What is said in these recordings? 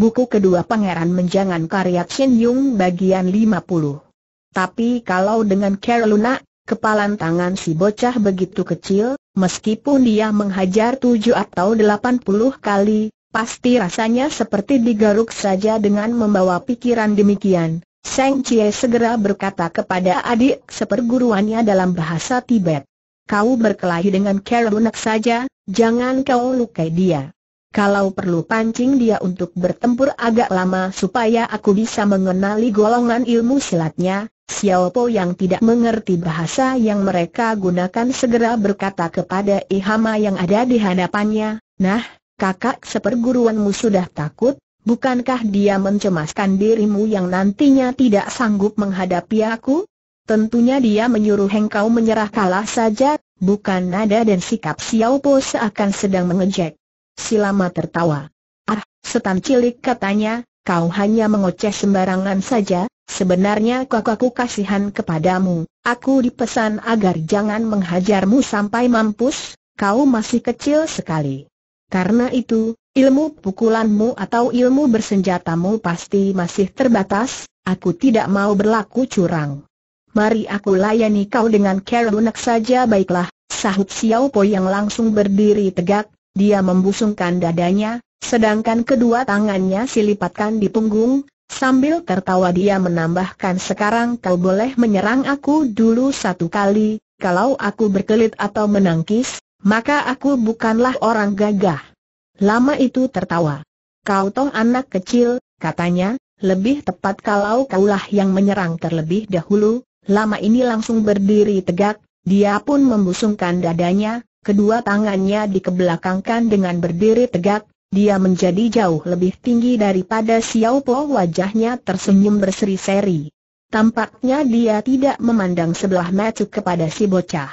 buku kedua Pangeran Menjangan karya Chen Yung bagian 50. Tapi kalau dengan Carolina, kepalan tangan si bocah begitu kecil, meskipun dia menghajar tujuh atau delapan puluh kali, pasti rasanya seperti digaruk saja dengan membawa pikiran demikian. Seng Chie segera berkata kepada adik seperguruannya dalam bahasa Tibet. Kau berkelahi dengan Caroluna saja, jangan kau lukai dia. Kalau perlu pancing dia untuk bertempur agak lama supaya aku bisa mengenali golongan ilmu silatnya, Xiao Po yang tidak mengerti bahasa yang mereka gunakan segera berkata kepada Ihama yang ada di hadapannya, Nah, kakak seperguruanmu sudah takut, bukankah dia mencemaskan dirimu yang nantinya tidak sanggup menghadapi aku? Tentunya dia menyuruh engkau menyerah kalah saja, bukan nada dan sikap Xiao Po seakan sedang mengejek. Silama tertawa. Ah, setan cilik katanya, kau hanya mengoceh sembarangan saja, sebenarnya kakakku kasihan kepadamu, aku dipesan agar jangan menghajarmu sampai mampus, kau masih kecil sekali. Karena itu, ilmu pukulanmu atau ilmu bersenjatamu pasti masih terbatas, aku tidak mau berlaku curang. Mari aku layani kau dengan kerunak saja baiklah, sahut Xiao Po yang langsung berdiri tegak, dia membusungkan dadanya, sedangkan kedua tangannya silipatkan di punggung, sambil tertawa dia menambahkan sekarang kau boleh menyerang aku dulu satu kali, kalau aku berkelit atau menangkis, maka aku bukanlah orang gagah. Lama itu tertawa. Kau toh anak kecil, katanya, lebih tepat kalau kaulah yang menyerang terlebih dahulu, lama ini langsung berdiri tegak, dia pun membusungkan dadanya, kedua tangannya dikebelakangkan dengan berdiri tegak, dia menjadi jauh lebih tinggi daripada Xiao Po wajahnya tersenyum berseri-seri. Tampaknya dia tidak memandang sebelah mata kepada si bocah.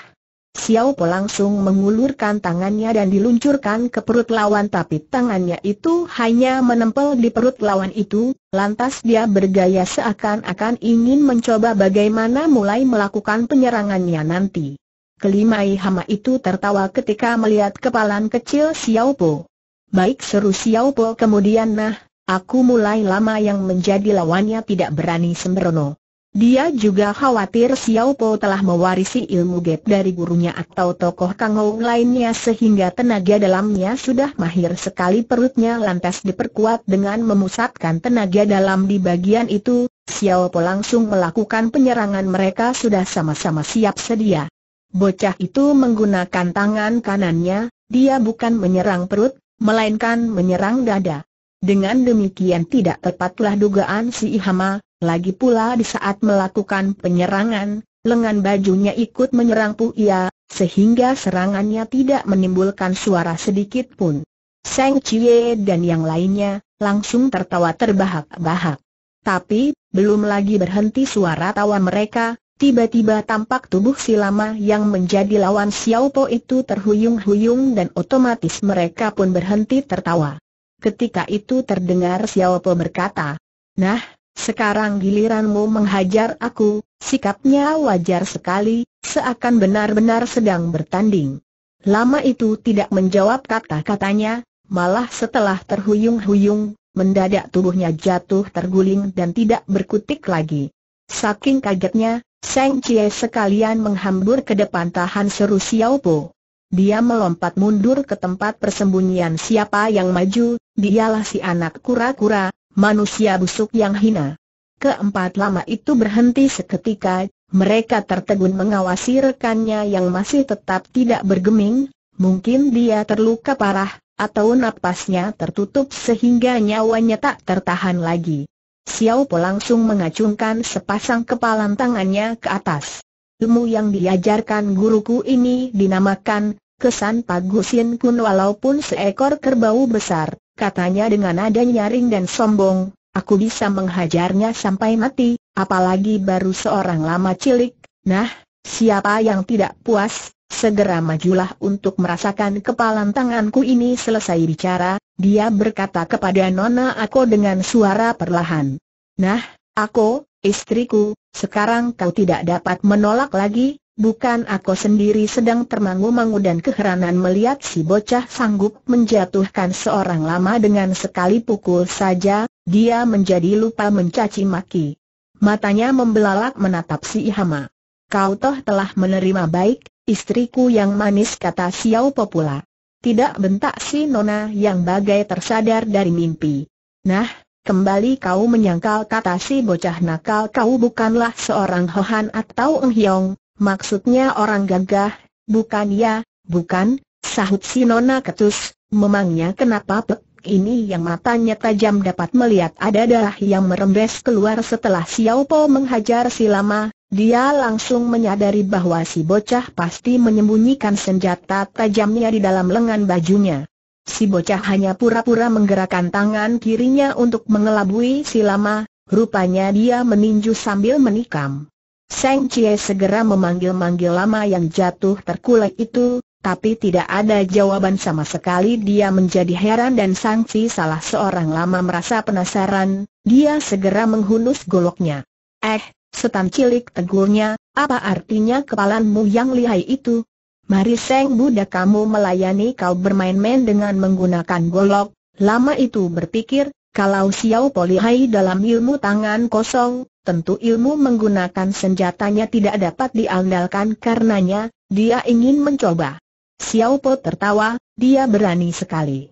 Xiao Po langsung mengulurkan tangannya dan diluncurkan ke perut lawan tapi tangannya itu hanya menempel di perut lawan itu, lantas dia bergaya seakan-akan ingin mencoba bagaimana mulai melakukan penyerangannya nanti. Kelima Ihama itu tertawa ketika melihat kepalan kecil Xiao Po. Baik seru Xiao Po kemudian nah, aku mulai lama yang menjadi lawannya tidak berani sembrono. Dia juga khawatir Xiao Po telah mewarisi ilmu gap dari gurunya atau tokoh kangou lainnya sehingga tenaga dalamnya sudah mahir sekali perutnya lantas diperkuat dengan memusatkan tenaga dalam di bagian itu, Xiao Po langsung melakukan penyerangan mereka sudah sama-sama siap sedia. Bocah itu menggunakan tangan kanannya, dia bukan menyerang perut, melainkan menyerang dada. Dengan demikian tidak tepatlah dugaan si Ihama, lagi pula di saat melakukan penyerangan, lengan bajunya ikut menyerang Puya, sehingga serangannya tidak menimbulkan suara sedikit pun. Seng Chie dan yang lainnya, langsung tertawa terbahak-bahak. Tapi, belum lagi berhenti suara tawa mereka, Tiba-tiba tampak tubuh si lama yang menjadi lawan Xiao Po itu terhuyung-huyung dan otomatis mereka pun berhenti tertawa. Ketika itu terdengar Xiao Po berkata, Nah, sekarang giliranmu menghajar aku, sikapnya wajar sekali, seakan benar-benar sedang bertanding. Lama itu tidak menjawab kata-katanya, malah setelah terhuyung-huyung, mendadak tubuhnya jatuh terguling dan tidak berkutik lagi. Saking kagetnya, Seng Chie sekalian menghambur ke depan tahan seru Xiao Po. Dia melompat mundur ke tempat persembunyian siapa yang maju, dialah si anak kura-kura, manusia busuk yang hina. Keempat lama itu berhenti seketika, mereka tertegun mengawasi rekannya yang masih tetap tidak bergeming, mungkin dia terluka parah, atau napasnya tertutup sehingga nyawanya tak tertahan lagi. Xiao Po langsung mengacungkan sepasang kepalan tangannya ke atas. Ilmu yang diajarkan guruku ini dinamakan Kesan Pagusin Kun walaupun seekor kerbau besar, katanya dengan nada nyaring dan sombong, aku bisa menghajarnya sampai mati, apalagi baru seorang lama cilik. Nah, siapa yang tidak puas, Segera majulah untuk merasakan kepalan tanganku ini selesai bicara, dia berkata kepada Nona Ako dengan suara perlahan. Nah, Ako, istriku, sekarang kau tidak dapat menolak lagi, bukan aku sendiri sedang termangu-mangu dan keheranan melihat si bocah sanggup menjatuhkan seorang lama dengan sekali pukul saja, dia menjadi lupa mencaci maki. Matanya membelalak menatap si Ihama. Kau toh telah menerima baik, istriku yang manis kata Xiao Po pula. Tidak bentak si Nona yang bagai tersadar dari mimpi. Nah, kembali kau menyangkal kata si bocah nakal kau bukanlah seorang Hohan atau Eng Hiong, maksudnya orang gagah, bukan ya, bukan, sahut si Nona ketus, memangnya kenapa pek ini yang matanya tajam dapat melihat ada darah yang merembes keluar setelah Xiao Po menghajar si lama, dia langsung menyadari bahwa si bocah pasti menyembunyikan senjata tajamnya di dalam lengan bajunya. Si bocah hanya pura-pura menggerakkan tangan kirinya untuk mengelabui si lama, rupanya dia meninju sambil menikam. Seng Chie segera memanggil-manggil lama yang jatuh terkulai itu, tapi tidak ada jawaban sama sekali dia menjadi heran dan Sang sangsi salah seorang lama merasa penasaran, dia segera menghunus goloknya. Eh, Setan cilik tegurnya, apa artinya kepalanmu yang lihai itu? Mari Seng Buddha kamu melayani kau bermain-main dengan menggunakan golok, lama itu berpikir, kalau Xiao Polihai dalam ilmu tangan kosong, tentu ilmu menggunakan senjatanya tidak dapat diandalkan karenanya, dia ingin mencoba. Xiao Po tertawa, dia berani sekali.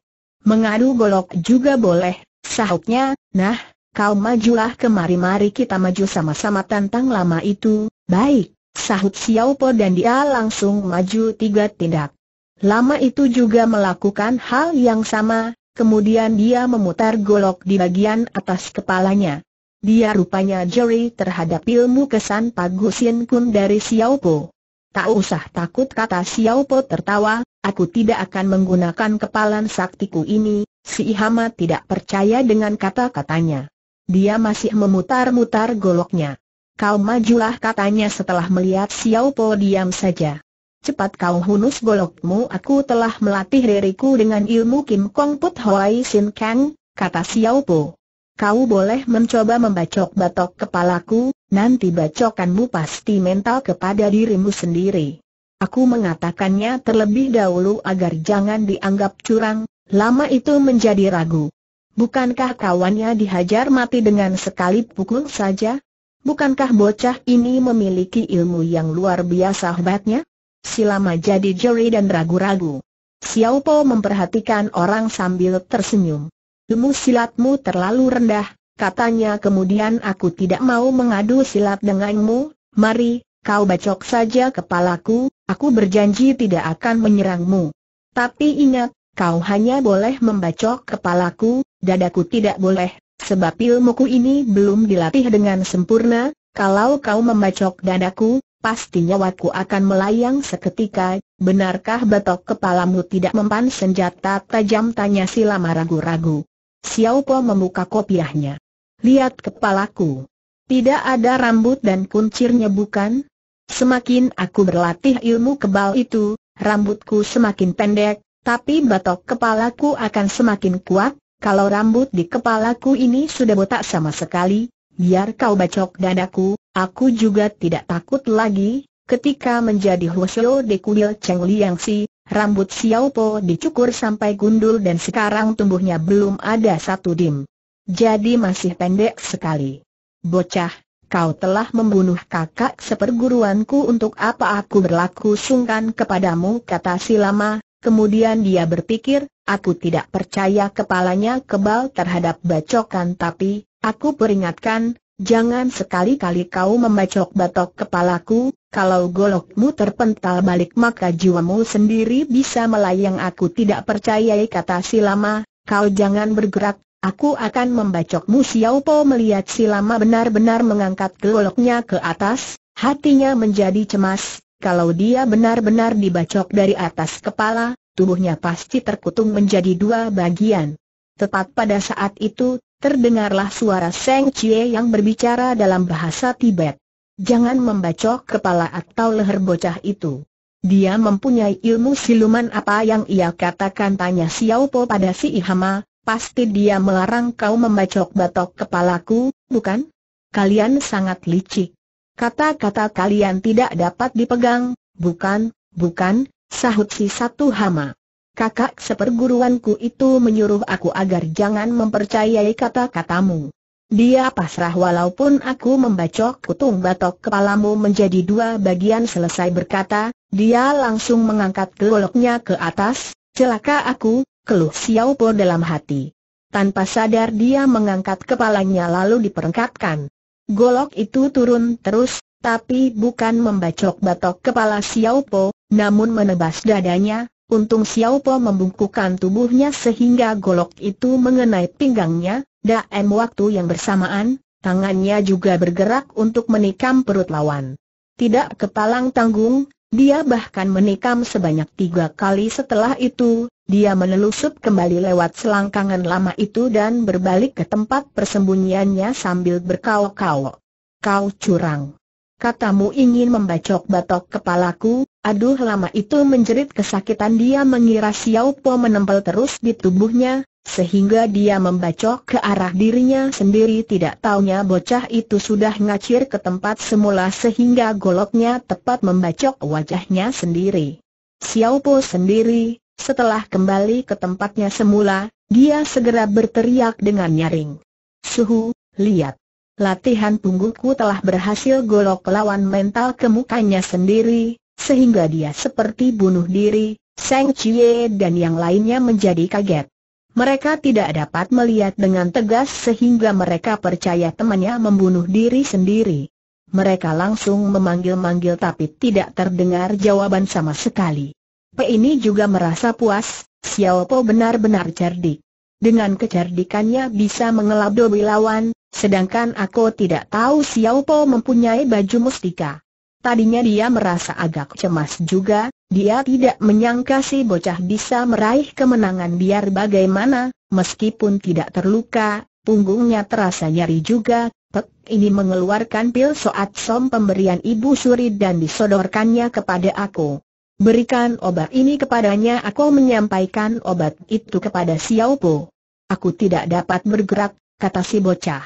Mengadu golok juga boleh, sahutnya, nah, Kau majulah kemari-mari kita maju sama-sama tantang lama itu, baik, sahut Xiao Po dan dia langsung maju tiga tindak. Lama itu juga melakukan hal yang sama, kemudian dia memutar golok di bagian atas kepalanya. Dia rupanya jeri terhadap ilmu kesan Pagu Sien Kun dari Xiao Po. Tak usah takut kata Xiao Po tertawa, aku tidak akan menggunakan kepalan saktiku ini, si Ihama tidak percaya dengan kata-katanya. Dia masih memutar-mutar goloknya. Kau majulah katanya setelah melihat Xiao Po diam saja. Cepat kau hunus golokmu aku telah melatih diriku dengan ilmu Kim Kong Put Hoi Sin Kang, kata Xiao Po. Kau boleh mencoba membacok batok kepalaku, nanti bacokanmu pasti mental kepada dirimu sendiri. Aku mengatakannya terlebih dahulu agar jangan dianggap curang, lama itu menjadi ragu. Bukankah kawannya dihajar mati dengan sekali pukul saja? Bukankah bocah ini memiliki ilmu yang luar biasa hebatnya? Silama jadi jeri dan ragu-ragu. Xiao Po memperhatikan orang sambil tersenyum. Ilmu silatmu terlalu rendah, katanya kemudian aku tidak mau mengadu silat denganmu, mari, kau bacok saja kepalaku, aku berjanji tidak akan menyerangmu. Tapi ingat, kau hanya boleh membacok kepalaku, dadaku tidak boleh, sebab ilmuku ini belum dilatih dengan sempurna, kalau kau membacok dadaku, pasti nyawaku akan melayang seketika, benarkah batok kepalamu tidak mempan senjata tajam tanya si lama ragu-ragu. Xiao Po membuka kopiahnya. Lihat kepalaku. Tidak ada rambut dan kuncirnya bukan? Semakin aku berlatih ilmu kebal itu, rambutku semakin pendek, tapi batok kepalaku akan semakin kuat, kalau rambut di kepalaku ini sudah botak sama sekali, biar kau bacok dadaku, aku juga tidak takut lagi. Ketika menjadi Hwasyo di kuil Cheng Liang Si, rambut Xiao Po dicukur sampai gundul dan sekarang tumbuhnya belum ada satu dim. Jadi masih pendek sekali. Bocah, kau telah membunuh kakak seperguruanku untuk apa aku berlaku sungkan kepadamu kata si lama, Kemudian dia berpikir, aku tidak percaya kepalanya kebal terhadap bacokan tapi, aku peringatkan, jangan sekali-kali kau membacok batok kepalaku, kalau golokmu terpental balik maka jiwamu sendiri bisa melayang aku tidak percayai kata si lama, kau jangan bergerak, aku akan membacokmu Xiao Po melihat si lama benar-benar mengangkat goloknya ke atas, hatinya menjadi cemas, kalau dia benar-benar dibacok dari atas kepala, tubuhnya pasti terkutung menjadi dua bagian. Tepat pada saat itu, terdengarlah suara Seng Chie yang berbicara dalam bahasa Tibet. Jangan membacok kepala atau leher bocah itu. Dia mempunyai ilmu siluman apa yang ia katakan tanya Xiao Po pada si Ihama, pasti dia melarang kau membacok batok kepalaku, bukan? Kalian sangat licik. Kata-kata kalian tidak dapat dipegang, bukan, bukan, sahut si satu hama. Kakak seperguruanku itu menyuruh aku agar jangan mempercayai kata-katamu. Dia pasrah walaupun aku membacok kutung batok kepalamu menjadi dua bagian selesai berkata, dia langsung mengangkat goloknya ke atas, celaka aku, keluh Xiao Po dalam hati. Tanpa sadar dia mengangkat kepalanya lalu diperengkatkan. Golok itu turun terus, tapi bukan membacok batok kepala Xiao Po, namun menebas dadanya, untung Xiao Po membungkukkan tubuhnya sehingga golok itu mengenai pinggangnya, daem waktu yang bersamaan, tangannya juga bergerak untuk menikam perut lawan. Tidak kepalang tanggung, dia bahkan menikam sebanyak tiga kali setelah itu, dia menelusup kembali lewat selangkangan lama itu dan berbalik ke tempat persembunyiannya sambil berkau-kau. Kau curang. Katamu ingin membacok batok kepalaku, aduh lama itu menjerit kesakitan dia mengira Xiao Po menempel terus di tubuhnya, sehingga dia membacok ke arah dirinya sendiri tidak taunya bocah itu sudah ngacir ke tempat semula sehingga goloknya tepat membacok wajahnya sendiri. Xiaopo sendiri, setelah kembali ke tempatnya semula, dia segera berteriak dengan nyaring. Suhu, lihat. Latihan punggungku telah berhasil golok lawan mental ke mukanya sendiri, sehingga dia seperti bunuh diri, Seng Chie dan yang lainnya menjadi kaget. Mereka tidak dapat melihat dengan tegas sehingga mereka percaya temannya membunuh diri sendiri. Mereka langsung memanggil-manggil tapi tidak terdengar jawaban sama sekali. P ini juga merasa puas, Xiao Po benar-benar cerdik. Dengan kecerdikannya bisa mengelabui lawan, sedangkan aku tidak tahu Xiao Po mempunyai baju mustika. Tadinya dia merasa agak cemas juga, dia tidak menyangka si bocah bisa meraih kemenangan biar bagaimana, meskipun tidak terluka, punggungnya terasa nyeri juga, Pek ini mengeluarkan pil soat som pemberian ibu suri dan disodorkannya kepada aku. Berikan obat ini kepadanya aku menyampaikan obat itu kepada Xiao Po. Aku tidak dapat bergerak, kata si bocah.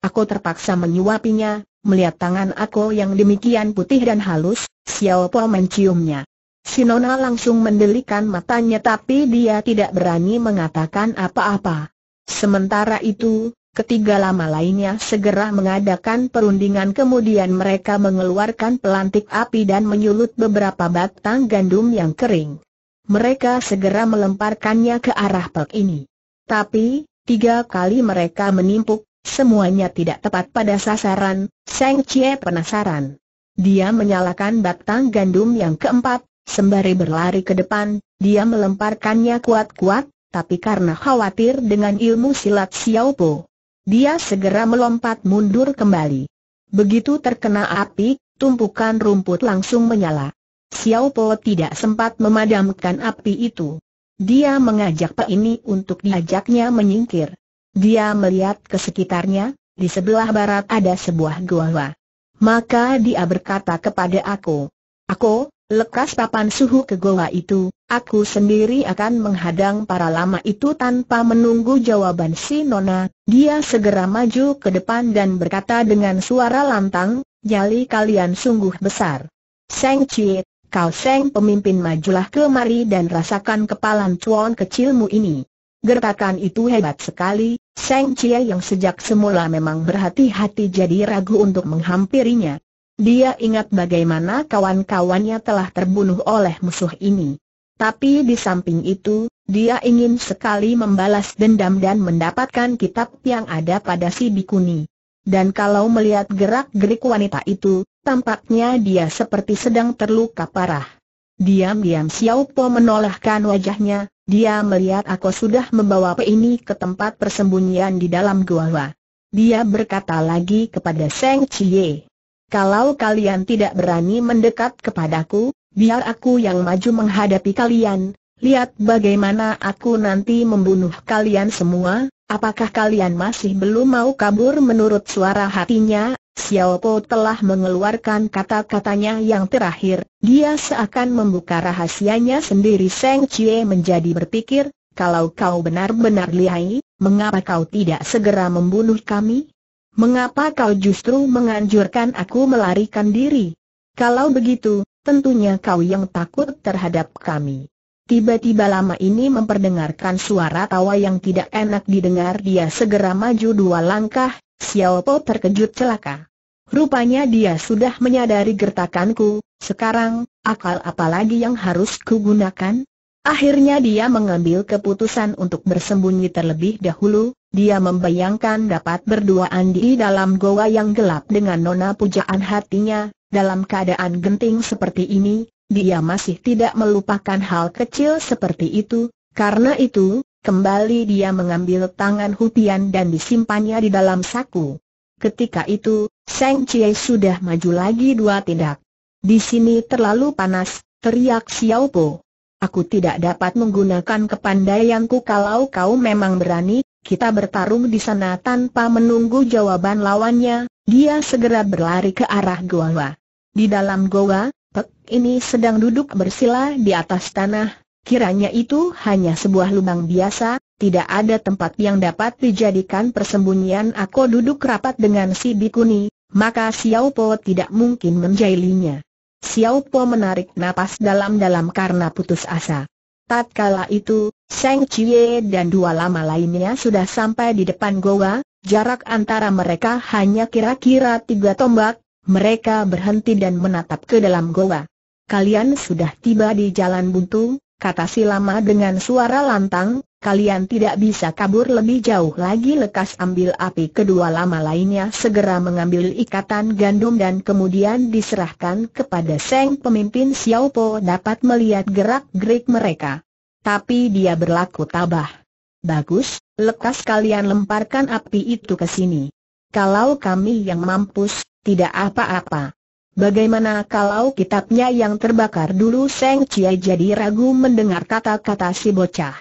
Aku terpaksa menyuapinya, Melihat tangan aku yang demikian putih dan halus, Xiao Po menciumnya. Sinona langsung mendelikan matanya tapi dia tidak berani mengatakan apa-apa. Sementara itu, ketiga lama lainnya segera mengadakan perundingan kemudian mereka mengeluarkan pelantik api dan menyulut beberapa batang gandum yang kering. Mereka segera melemparkannya ke arah pek ini. Tapi, tiga kali mereka menimpuk, Semuanya tidak tepat pada sasaran, Seng Cie penasaran. Dia menyalakan batang gandum yang keempat, sembari berlari ke depan, dia melemparkannya kuat-kuat, tapi karena khawatir dengan ilmu silat Xiao Po, dia segera melompat mundur kembali. Begitu terkena api, tumpukan rumput langsung menyala. Xiao Po tidak sempat memadamkan api itu. Dia mengajak Pak ini untuk diajaknya menyingkir. Dia melihat ke sekitarnya, di sebelah barat ada sebuah gua. Maka dia berkata kepada aku, Aku, lekas papan suhu ke goa itu, aku sendiri akan menghadang para lama itu tanpa menunggu jawaban si Nona. Dia segera maju ke depan dan berkata dengan suara lantang, nyali kalian sungguh besar. Seng Chie, kau Seng pemimpin majulah kemari dan rasakan kepalan cuan kecilmu ini. Gerakan itu hebat sekali, Seng Cia yang sejak semula memang berhati-hati jadi ragu untuk menghampirinya. Dia ingat bagaimana kawan-kawannya telah terbunuh oleh musuh ini. Tapi di samping itu, dia ingin sekali membalas dendam dan mendapatkan kitab yang ada pada si Bikuni. Dan kalau melihat gerak-gerik wanita itu, tampaknya dia seperti sedang terluka parah. Diam-diam Xiao Po menolakkan wajahnya, dia melihat aku sudah membawa Pe ini ke tempat persembunyian di dalam gua. Dia berkata lagi kepada Seng Chie. Kalau kalian tidak berani mendekat kepadaku, biar aku yang maju menghadapi kalian, lihat bagaimana aku nanti membunuh kalian semua, apakah kalian masih belum mau kabur menurut suara hatinya, Xiaopo telah mengeluarkan kata-katanya yang terakhir, dia seakan membuka rahasianya sendiri Seng Chie menjadi berpikir, kalau kau benar-benar lihai, mengapa kau tidak segera membunuh kami? Mengapa kau justru menganjurkan aku melarikan diri? Kalau begitu, tentunya kau yang takut terhadap kami. Tiba-tiba lama ini memperdengarkan suara tawa yang tidak enak didengar dia segera maju dua langkah, Xiao Po terkejut celaka. Rupanya dia sudah menyadari gertakanku, sekarang, akal apalagi yang harus kugunakan? Akhirnya dia mengambil keputusan untuk bersembunyi terlebih dahulu, dia membayangkan dapat berduaan di dalam goa yang gelap dengan nona pujaan hatinya, dalam keadaan genting seperti ini, dia masih tidak melupakan hal kecil seperti itu, karena itu, Kembali dia mengambil tangan Hutian dan disimpannya di dalam saku. Ketika itu, Seng Chie sudah maju lagi dua tindak. Di sini terlalu panas, teriak Xiao Po. Aku tidak dapat menggunakan kepandaianku kalau kau memang berani, kita bertarung di sana tanpa menunggu jawaban lawannya, dia segera berlari ke arah goa. Di dalam goa, Pek ini sedang duduk bersila di atas tanah, Kiranya itu hanya sebuah lubang biasa, tidak ada tempat yang dapat dijadikan persembunyian aku duduk rapat dengan si Bikuni, maka Xiao Po tidak mungkin menjailinya. Xiao Po menarik napas dalam-dalam karena putus asa. Tatkala itu, Seng Chie dan dua lama lainnya sudah sampai di depan goa, jarak antara mereka hanya kira-kira tiga tombak, mereka berhenti dan menatap ke dalam goa. Kalian sudah tiba di jalan buntu, kata si lama dengan suara lantang, kalian tidak bisa kabur lebih jauh lagi lekas ambil api kedua lama lainnya segera mengambil ikatan gandum dan kemudian diserahkan kepada Seng pemimpin Xiao Po dapat melihat gerak-gerik mereka. Tapi dia berlaku tabah. Bagus, lekas kalian lemparkan api itu ke sini. Kalau kami yang mampus, tidak apa-apa. Bagaimana kalau kitabnya yang terbakar dulu Seng Cie jadi ragu mendengar kata-kata si bocah.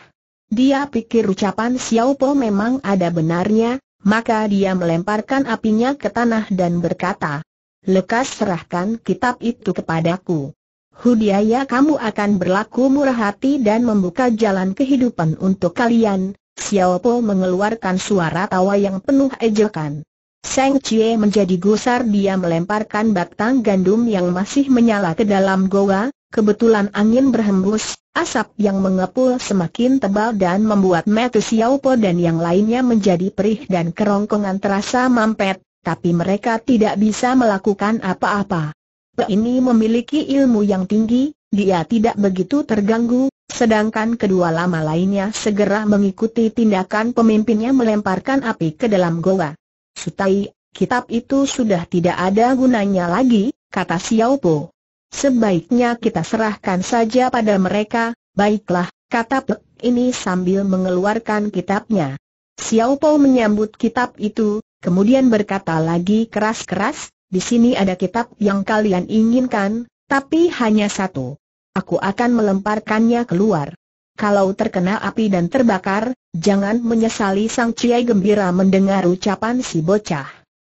Dia pikir ucapan Xiao Po memang ada benarnya, maka dia melemparkan apinya ke tanah dan berkata, Lekas serahkan kitab itu kepadaku. Hudiaya kamu akan berlaku murah hati dan membuka jalan kehidupan untuk kalian, Xiao Po mengeluarkan suara tawa yang penuh ejekan. Seng Cie menjadi gusar dia melemparkan batang gandum yang masih menyala ke dalam goa, kebetulan angin berhembus, asap yang mengepul semakin tebal dan membuat Metu Xiaopo dan yang lainnya menjadi perih dan kerongkongan terasa mampet, tapi mereka tidak bisa melakukan apa-apa. ini memiliki ilmu yang tinggi, dia tidak begitu terganggu, sedangkan kedua lama lainnya segera mengikuti tindakan pemimpinnya melemparkan api ke dalam goa. Sutai, kitab itu sudah tidak ada gunanya lagi, kata Xiao Po. Sebaiknya kita serahkan saja pada mereka, baiklah, kata Pek ini sambil mengeluarkan kitabnya. Xiao Po menyambut kitab itu, kemudian berkata lagi keras-keras, di sini ada kitab yang kalian inginkan, tapi hanya satu. Aku akan melemparkannya keluar kalau terkena api dan terbakar, jangan menyesali sang Ciai gembira mendengar ucapan si bocah.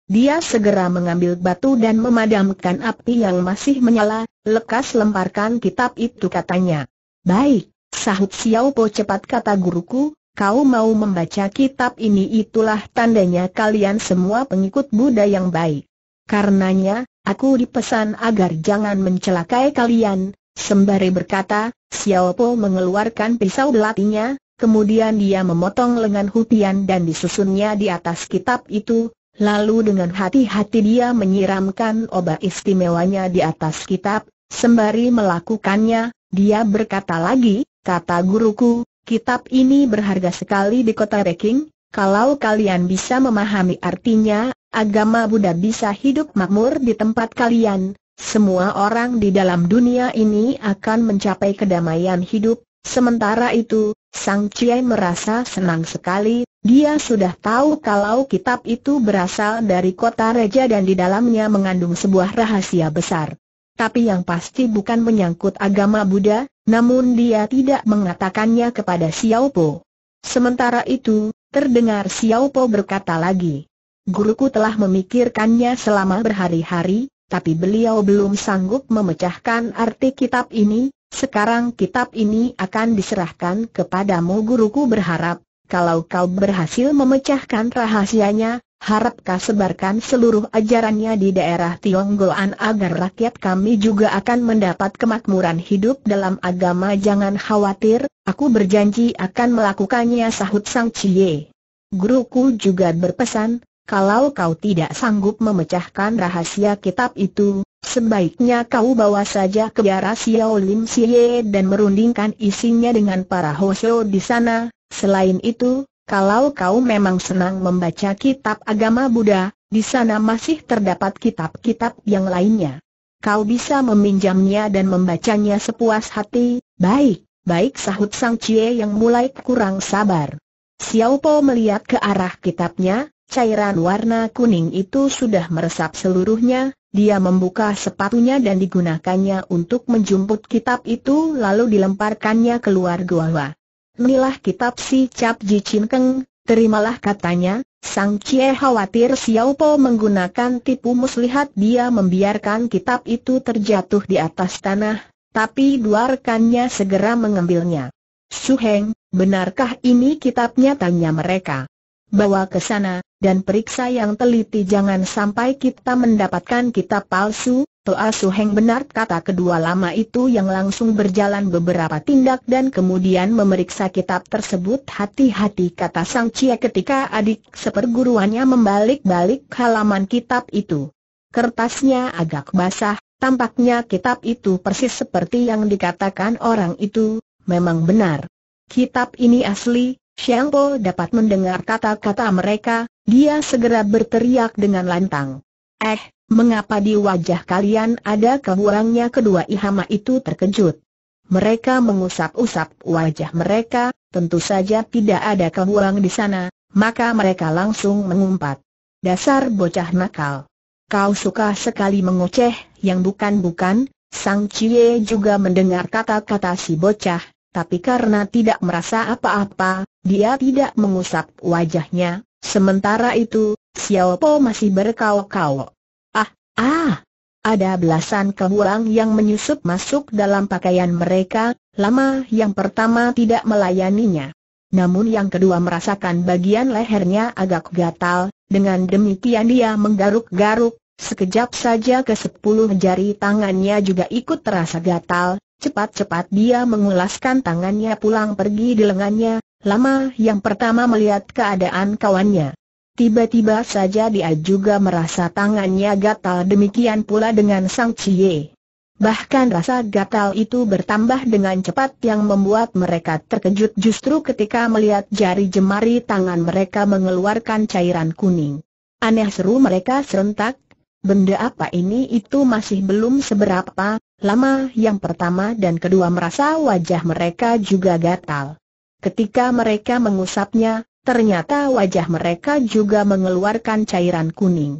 Dia segera mengambil batu dan memadamkan api yang masih menyala, lekas lemparkan kitab itu katanya. Baik, sahut Xiao Po cepat kata guruku, kau mau membaca kitab ini itulah tandanya kalian semua pengikut Buddha yang baik. Karenanya, aku dipesan agar jangan mencelakai kalian, Sembari berkata, Xiao Po mengeluarkan pisau belatinya, kemudian dia memotong lengan Hutian dan disusunnya di atas kitab itu, lalu dengan hati-hati dia menyiramkan obat istimewanya di atas kitab, sembari melakukannya, dia berkata lagi, kata guruku, kitab ini berharga sekali di kota Reking, kalau kalian bisa memahami artinya, agama Buddha bisa hidup makmur di tempat kalian, semua orang di dalam dunia ini akan mencapai kedamaian hidup, sementara itu, Sang Chiai merasa senang sekali, dia sudah tahu kalau kitab itu berasal dari kota Reja dan di dalamnya mengandung sebuah rahasia besar. Tapi yang pasti bukan menyangkut agama Buddha, namun dia tidak mengatakannya kepada Xiao Po. Sementara itu, terdengar Xiao Po berkata lagi, Guruku telah memikirkannya selama berhari-hari, tapi beliau belum sanggup memecahkan arti kitab ini, sekarang kitab ini akan diserahkan kepadamu guruku berharap, kalau kau berhasil memecahkan rahasianya, harap kau sebarkan seluruh ajarannya di daerah Tionggoan agar rakyat kami juga akan mendapat kemakmuran hidup dalam agama jangan khawatir, aku berjanji akan melakukannya sahut Sang Cie. Guruku juga berpesan, kalau kau tidak sanggup memecahkan rahasia kitab itu, sebaiknya kau bawa saja ke biara Xiao Siye dan merundingkan isinya dengan para hoseo di sana. Selain itu, kalau kau memang senang membaca kitab agama Buddha, di sana masih terdapat kitab-kitab yang lainnya. Kau bisa meminjamnya dan membacanya sepuas hati, baik, baik sahut Sang Cie yang mulai kurang sabar. Xiao Po melihat ke arah kitabnya, Cairan warna kuning itu sudah meresap seluruhnya, dia membuka sepatunya dan digunakannya untuk menjumput kitab itu lalu dilemparkannya keluar gua. Inilah kitab si Cap Ji Chin Keng, terimalah katanya, Sang Cie khawatir Xiao Po menggunakan tipu muslihat dia membiarkan kitab itu terjatuh di atas tanah, tapi dua rekannya segera mengambilnya. Su Heng, benarkah ini kitabnya tanya mereka. Bawa ke sana, dan periksa yang teliti jangan sampai kita mendapatkan kitab palsu, Toa Suheng benar kata kedua lama itu yang langsung berjalan beberapa tindak dan kemudian memeriksa kitab tersebut hati-hati kata Sang Cia ketika adik seperguruannya membalik-balik halaman kitab itu. Kertasnya agak basah, tampaknya kitab itu persis seperti yang dikatakan orang itu, memang benar. Kitab ini asli, Xiang Po dapat mendengar kata-kata mereka, dia segera berteriak dengan lantang. Eh, mengapa di wajah kalian ada kekurangnya? kedua ihama itu terkejut? Mereka mengusap-usap wajah mereka, tentu saja tidak ada kebuang di sana, maka mereka langsung mengumpat. Dasar bocah nakal. Kau suka sekali mengoceh, yang bukan-bukan, Sang Cie juga mendengar kata-kata si bocah, tapi karena tidak merasa apa-apa, dia tidak mengusap wajahnya, Sementara itu, Xiao Po masih berkawok-kawok. Ah, ah! Ada belasan kebuang yang menyusup masuk dalam pakaian mereka, lama yang pertama tidak melayaninya. Namun yang kedua merasakan bagian lehernya agak gatal, dengan demikian dia menggaruk-garuk, sekejap saja ke sepuluh jari tangannya juga ikut terasa gatal, Cepat-cepat dia mengulaskan tangannya pulang pergi di lengannya, Lama yang pertama melihat keadaan kawannya. Tiba-tiba saja dia juga merasa tangannya gatal demikian pula dengan Sang Cie. Bahkan rasa gatal itu bertambah dengan cepat yang membuat mereka terkejut justru ketika melihat jari jemari tangan mereka mengeluarkan cairan kuning. Aneh seru mereka serentak, benda apa ini itu masih belum seberapa, lama yang pertama dan kedua merasa wajah mereka juga gatal. Ketika mereka mengusapnya, ternyata wajah mereka juga mengeluarkan cairan kuning.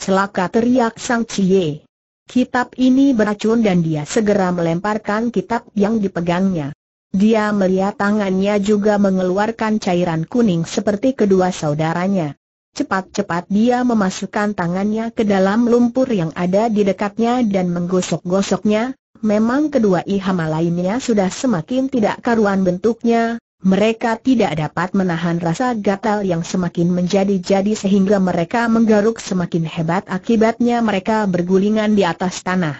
Celaka teriak Sang Cie. Kitab ini beracun dan dia segera melemparkan kitab yang dipegangnya. Dia melihat tangannya juga mengeluarkan cairan kuning seperti kedua saudaranya. Cepat-cepat dia memasukkan tangannya ke dalam lumpur yang ada di dekatnya dan menggosok-gosoknya, Memang kedua ihama lainnya sudah semakin tidak karuan bentuknya, mereka tidak dapat menahan rasa gatal yang semakin menjadi-jadi sehingga mereka menggaruk semakin hebat akibatnya mereka bergulingan di atas tanah.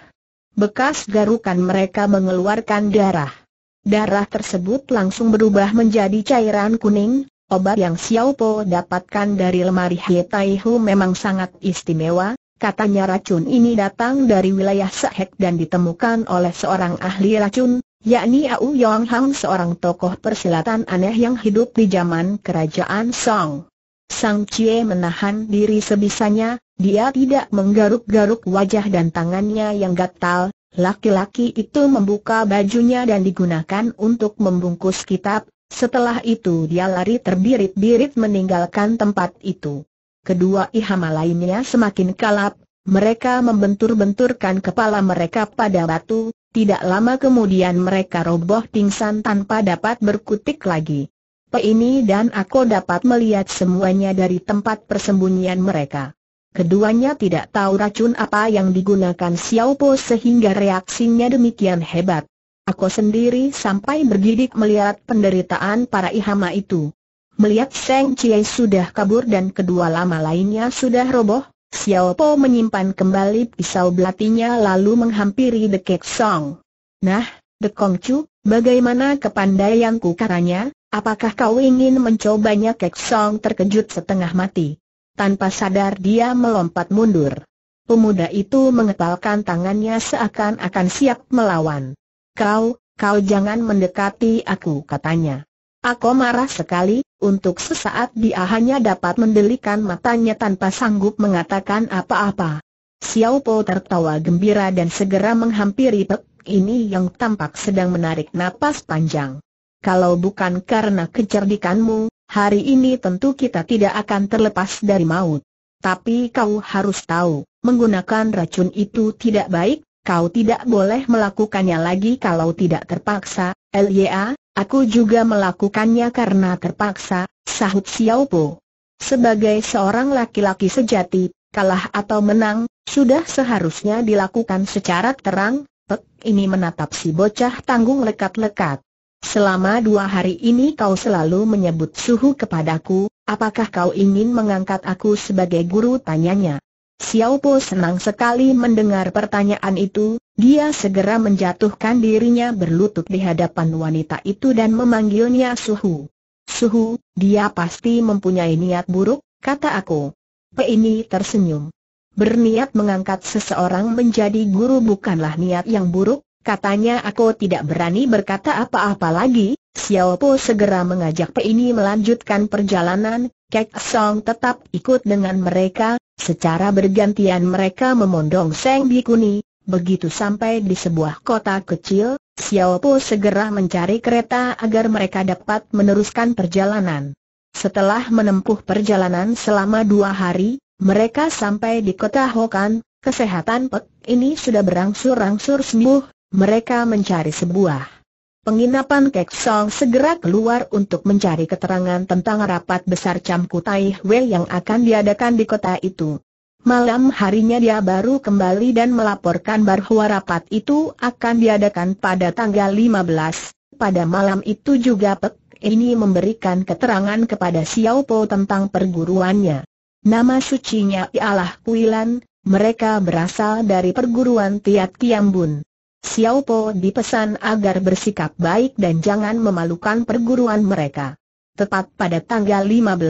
Bekas garukan mereka mengeluarkan darah. Darah tersebut langsung berubah menjadi cairan kuning, obat yang Xiao Po dapatkan dari lemari He Tai Hu memang sangat istimewa, katanya racun ini datang dari wilayah Sehek dan ditemukan oleh seorang ahli racun, yakni Au Yong Hang seorang tokoh persilatan aneh yang hidup di zaman kerajaan Song. Sang Cie menahan diri sebisanya, dia tidak menggaruk-garuk wajah dan tangannya yang gatal, laki-laki itu membuka bajunya dan digunakan untuk membungkus kitab, setelah itu dia lari terbirit-birit meninggalkan tempat itu. Kedua ihama lainnya semakin kalap, mereka membentur-benturkan kepala mereka pada batu, tidak lama kemudian mereka roboh pingsan tanpa dapat berkutik lagi. Pe ini dan aku dapat melihat semuanya dari tempat persembunyian mereka. Keduanya tidak tahu racun apa yang digunakan Xiao Po sehingga reaksinya demikian hebat. Aku sendiri sampai bergidik melihat penderitaan para ihama itu. Melihat Seng Cie sudah kabur dan kedua lama lainnya sudah roboh, Xiao Po menyimpan kembali pisau belatinya lalu menghampiri The Kek Song. Nah, The Kong Chu, bagaimana kepandaianku katanya, apakah kau ingin mencobanya Kek Song terkejut setengah mati. Tanpa sadar dia melompat mundur. Pemuda itu mengepalkan tangannya seakan-akan siap melawan. Kau, kau jangan mendekati aku katanya. Aku marah sekali, untuk sesaat dia hanya dapat mendelikan matanya tanpa sanggup mengatakan apa-apa. Xiao Po tertawa gembira dan segera menghampiri Pek ini yang tampak sedang menarik napas panjang. Kalau bukan karena kecerdikanmu, hari ini tentu kita tidak akan terlepas dari maut. Tapi kau harus tahu, menggunakan racun itu tidak baik, kau tidak boleh melakukannya lagi kalau tidak terpaksa, LYA, Aku juga melakukannya karena terpaksa, sahut Xiao Po. Sebagai seorang laki-laki sejati, kalah atau menang, sudah seharusnya dilakukan secara terang, Pek ini menatap si bocah tanggung lekat-lekat. Selama dua hari ini kau selalu menyebut suhu kepadaku, apakah kau ingin mengangkat aku sebagai guru tanyanya. Xiao Po senang sekali mendengar pertanyaan itu, dia segera menjatuhkan dirinya berlutut di hadapan wanita itu dan memanggilnya Suhu. Suhu, dia pasti mempunyai niat buruk, kata aku. Pe ini tersenyum. Berniat mengangkat seseorang menjadi guru bukanlah niat yang buruk, katanya aku tidak berani berkata apa-apa lagi, Xiao Po segera mengajak Pe ini melanjutkan perjalanan, Kek Song tetap ikut dengan mereka, secara bergantian mereka memondong Seng Bikuni, begitu sampai di sebuah kota kecil, Xiao Po segera mencari kereta agar mereka dapat meneruskan perjalanan. Setelah menempuh perjalanan selama dua hari, mereka sampai di kota Hokan, kesehatan Pek ini sudah berangsur-angsur sembuh, mereka mencari sebuah Penginapan Song segera keluar untuk mencari keterangan tentang rapat besar Camku Kutai yang akan diadakan di kota itu. Malam harinya dia baru kembali dan melaporkan bahwa rapat itu akan diadakan pada tanggal 15. Pada malam itu juga Pek ini memberikan keterangan kepada Xiao Po tentang perguruannya. Nama sucinya ialah Kuilan, mereka berasal dari perguruan Tiat Kiambun. Xiao Po dipesan agar bersikap baik dan jangan memalukan perguruan mereka. Tepat pada tanggal 15,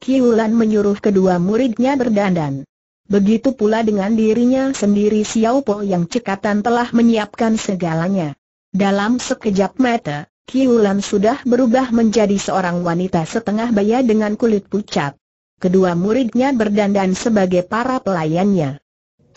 Kiulan menyuruh kedua muridnya berdandan. Begitu pula dengan dirinya sendiri Xiao Po yang cekatan telah menyiapkan segalanya. Dalam sekejap mata, Kiulan sudah berubah menjadi seorang wanita setengah baya dengan kulit pucat. Kedua muridnya berdandan sebagai para pelayannya.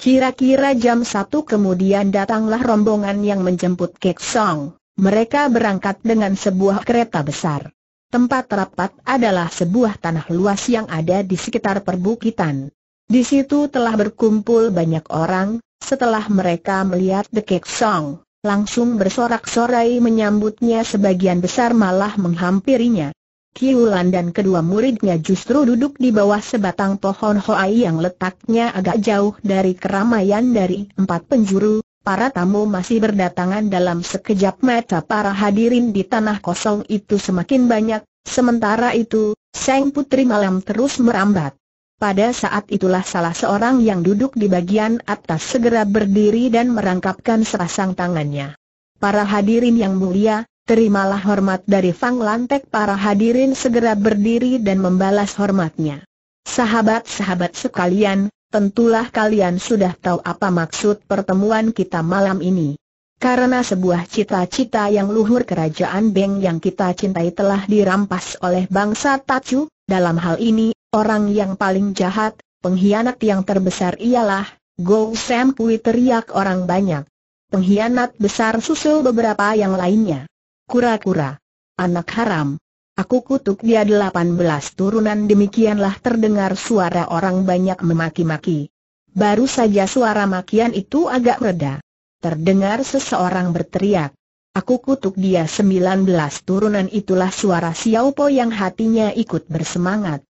Kira-kira jam satu kemudian datanglah rombongan yang menjemput Kek Song. Mereka berangkat dengan sebuah kereta besar. Tempat rapat adalah sebuah tanah luas yang ada di sekitar perbukitan. Di situ telah berkumpul banyak orang, setelah mereka melihat The Kek Song, langsung bersorak-sorai menyambutnya sebagian besar malah menghampirinya. Kiulan dan kedua muridnya justru duduk di bawah sebatang pohon hoai yang letaknya agak jauh dari keramaian dari empat penjuru. Para tamu masih berdatangan dalam sekejap mata para hadirin di tanah kosong itu semakin banyak, sementara itu, Sang Putri Malam terus merambat. Pada saat itulah salah seorang yang duduk di bagian atas segera berdiri dan merangkapkan serasang tangannya. Para hadirin yang mulia, terimalah hormat dari Fang Lantek para hadirin segera berdiri dan membalas hormatnya. Sahabat-sahabat sekalian, tentulah kalian sudah tahu apa maksud pertemuan kita malam ini. Karena sebuah cita-cita yang luhur kerajaan Beng yang kita cintai telah dirampas oleh bangsa Tacu, dalam hal ini, orang yang paling jahat, pengkhianat yang terbesar ialah, Go Sam Pui teriak orang banyak. Pengkhianat besar susul beberapa yang lainnya. Kura-kura. Anak haram. Aku kutuk dia delapan belas turunan demikianlah terdengar suara orang banyak memaki-maki. Baru saja suara makian itu agak reda. Terdengar seseorang berteriak. Aku kutuk dia sembilan belas turunan itulah suara Po yang hatinya ikut bersemangat.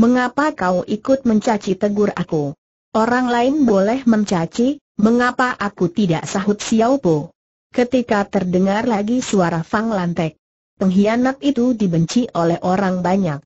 Mengapa kau ikut mencaci tegur aku? Orang lain boleh mencaci, mengapa aku tidak sahut Po? ketika terdengar lagi suara Fang Lantek. Pengkhianat itu dibenci oleh orang banyak.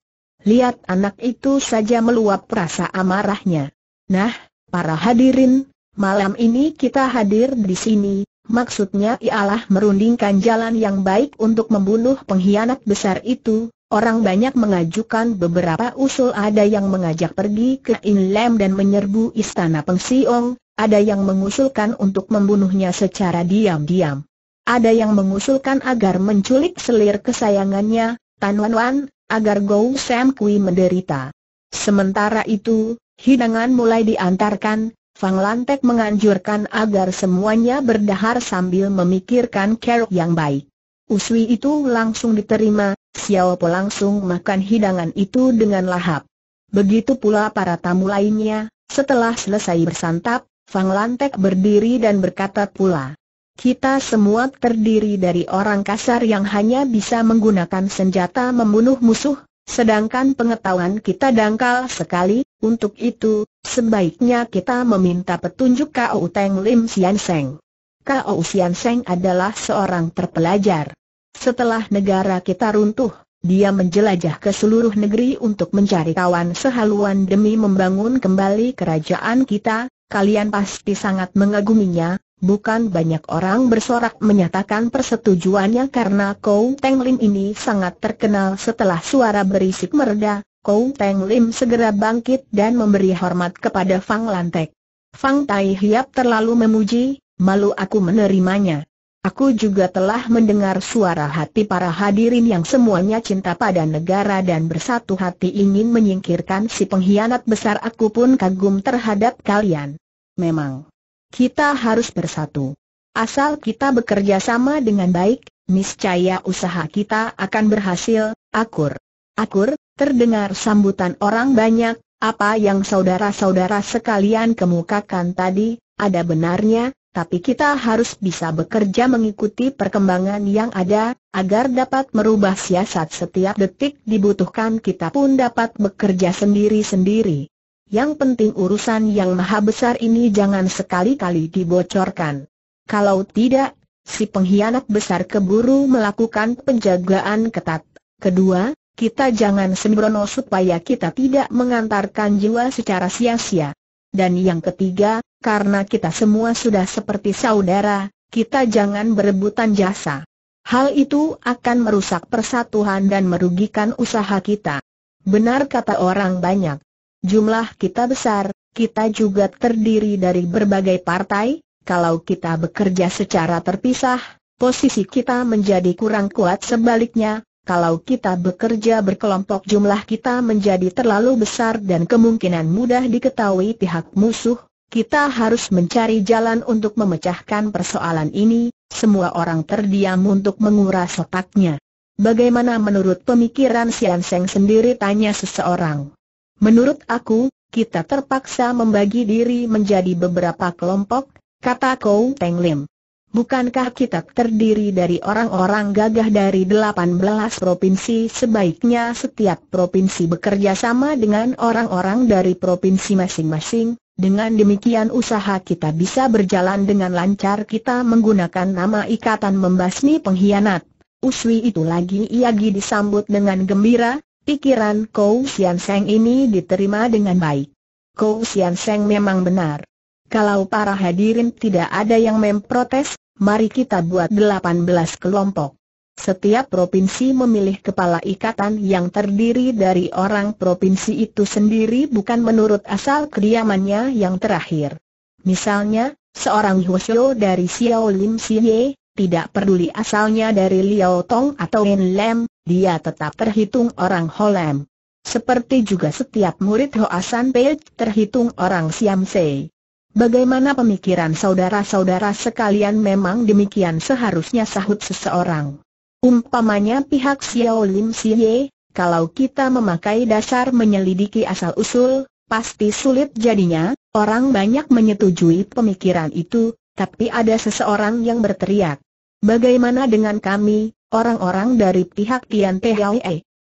Lihat anak itu saja meluap rasa amarahnya. Nah, para hadirin, malam ini kita hadir di sini, maksudnya ialah merundingkan jalan yang baik untuk membunuh pengkhianat besar itu, Orang banyak mengajukan beberapa usul ada yang mengajak pergi ke Inlem dan menyerbu istana Pengsiong, ada yang mengusulkan untuk membunuhnya secara diam-diam. Ada yang mengusulkan agar menculik selir kesayangannya, Tan Wan Wan, agar Gou Sam Kui menderita. Sementara itu, hidangan mulai diantarkan, Fang Lantek menganjurkan agar semuanya berdahar sambil memikirkan kerok yang baik. Uswi itu langsung diterima, Xiao Po langsung makan hidangan itu dengan lahap. Begitu pula para tamu lainnya, setelah selesai bersantap, Fang Lantek berdiri dan berkata pula, kita semua terdiri dari orang kasar yang hanya bisa menggunakan senjata membunuh musuh, sedangkan pengetahuan kita dangkal sekali, untuk itu, sebaiknya kita meminta petunjuk K.O. Teng Lim Sian Seng. K.O. Sian Seng adalah seorang terpelajar. Setelah negara kita runtuh, dia menjelajah ke seluruh negeri untuk mencari kawan sehaluan demi membangun kembali kerajaan kita, kalian pasti sangat mengaguminya, bukan banyak orang bersorak menyatakan persetujuannya karena Kou Teng Lim ini sangat terkenal setelah suara berisik mereda, Kou Teng Lim segera bangkit dan memberi hormat kepada Fang Lantek. Fang Tai Hiap terlalu memuji, malu aku menerimanya. Aku juga telah mendengar suara hati para hadirin yang semuanya cinta pada negara dan bersatu hati ingin menyingkirkan si pengkhianat besar aku pun kagum terhadap kalian. Memang, kita harus bersatu. Asal kita bekerja sama dengan baik, niscaya usaha kita akan berhasil, akur. Akur, terdengar sambutan orang banyak, apa yang saudara-saudara sekalian kemukakan tadi, ada benarnya, tapi kita harus bisa bekerja mengikuti perkembangan yang ada, agar dapat merubah siasat setiap detik dibutuhkan kita pun dapat bekerja sendiri-sendiri. Yang penting urusan yang maha besar ini jangan sekali-kali dibocorkan. Kalau tidak, si pengkhianat besar keburu melakukan penjagaan ketat. Kedua, kita jangan sembrono supaya kita tidak mengantarkan jiwa secara sia-sia. Dan yang ketiga, karena kita semua sudah seperti saudara, kita jangan berebutan jasa. Hal itu akan merusak persatuan dan merugikan usaha kita. Benar kata orang banyak. Jumlah kita besar, kita juga terdiri dari berbagai partai, kalau kita bekerja secara terpisah, posisi kita menjadi kurang kuat sebaliknya, kalau kita bekerja berkelompok jumlah kita menjadi terlalu besar dan kemungkinan mudah diketahui pihak musuh, kita harus mencari jalan untuk memecahkan persoalan ini, semua orang terdiam untuk menguras otaknya. Bagaimana menurut pemikiran Sian Seng sendiri tanya seseorang. Menurut aku, kita terpaksa membagi diri menjadi beberapa kelompok, kata Kou Teng Lim. Bukankah kita terdiri dari orang-orang gagah dari 18 provinsi sebaiknya setiap provinsi bekerja sama dengan orang-orang dari provinsi masing-masing? Dengan demikian usaha kita bisa berjalan dengan lancar kita menggunakan nama ikatan membasmi pengkhianat. Uswi itu lagi Iagi disambut dengan gembira, pikiran Kou Sian Seng ini diterima dengan baik. Kou Sian Seng memang benar. Kalau para hadirin tidak ada yang memprotes, mari kita buat 18 kelompok. Setiap provinsi memilih kepala ikatan yang terdiri dari orang provinsi itu sendiri bukan menurut asal kediamannya yang terakhir. Misalnya, seorang Hwasyo dari Xiao Lim Xie, tidak peduli asalnya dari Liao Tong atau Yen Lem, dia tetap terhitung orang Holem. Seperti juga setiap murid Hoasan Pei terhitung orang Siam Sei. Bagaimana pemikiran saudara-saudara sekalian memang demikian seharusnya sahut seseorang. Umpamanya pihak Xiao Lim Siye, kalau kita memakai dasar menyelidiki asal-usul, pasti sulit jadinya, orang banyak menyetujui pemikiran itu, tapi ada seseorang yang berteriak. Bagaimana dengan kami, orang-orang dari pihak Tian Tehawe?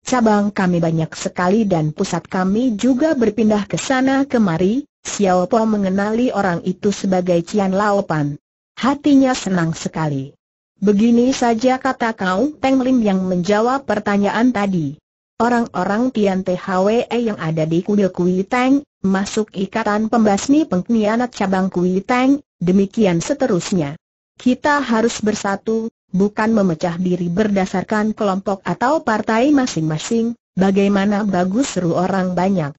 Cabang kami banyak sekali dan pusat kami juga berpindah ke sana kemari, Xiao Po mengenali orang itu sebagai Cian Lao Pan. Hatinya senang sekali. Begini saja kata kau Teng Lim yang menjawab pertanyaan tadi. Orang-orang Tian THWE yang ada di kuil Kui Teng, masuk ikatan pembasmi pengkhianat cabang Kui Teng, demikian seterusnya. Kita harus bersatu, bukan memecah diri berdasarkan kelompok atau partai masing-masing, bagaimana bagus seru orang banyak.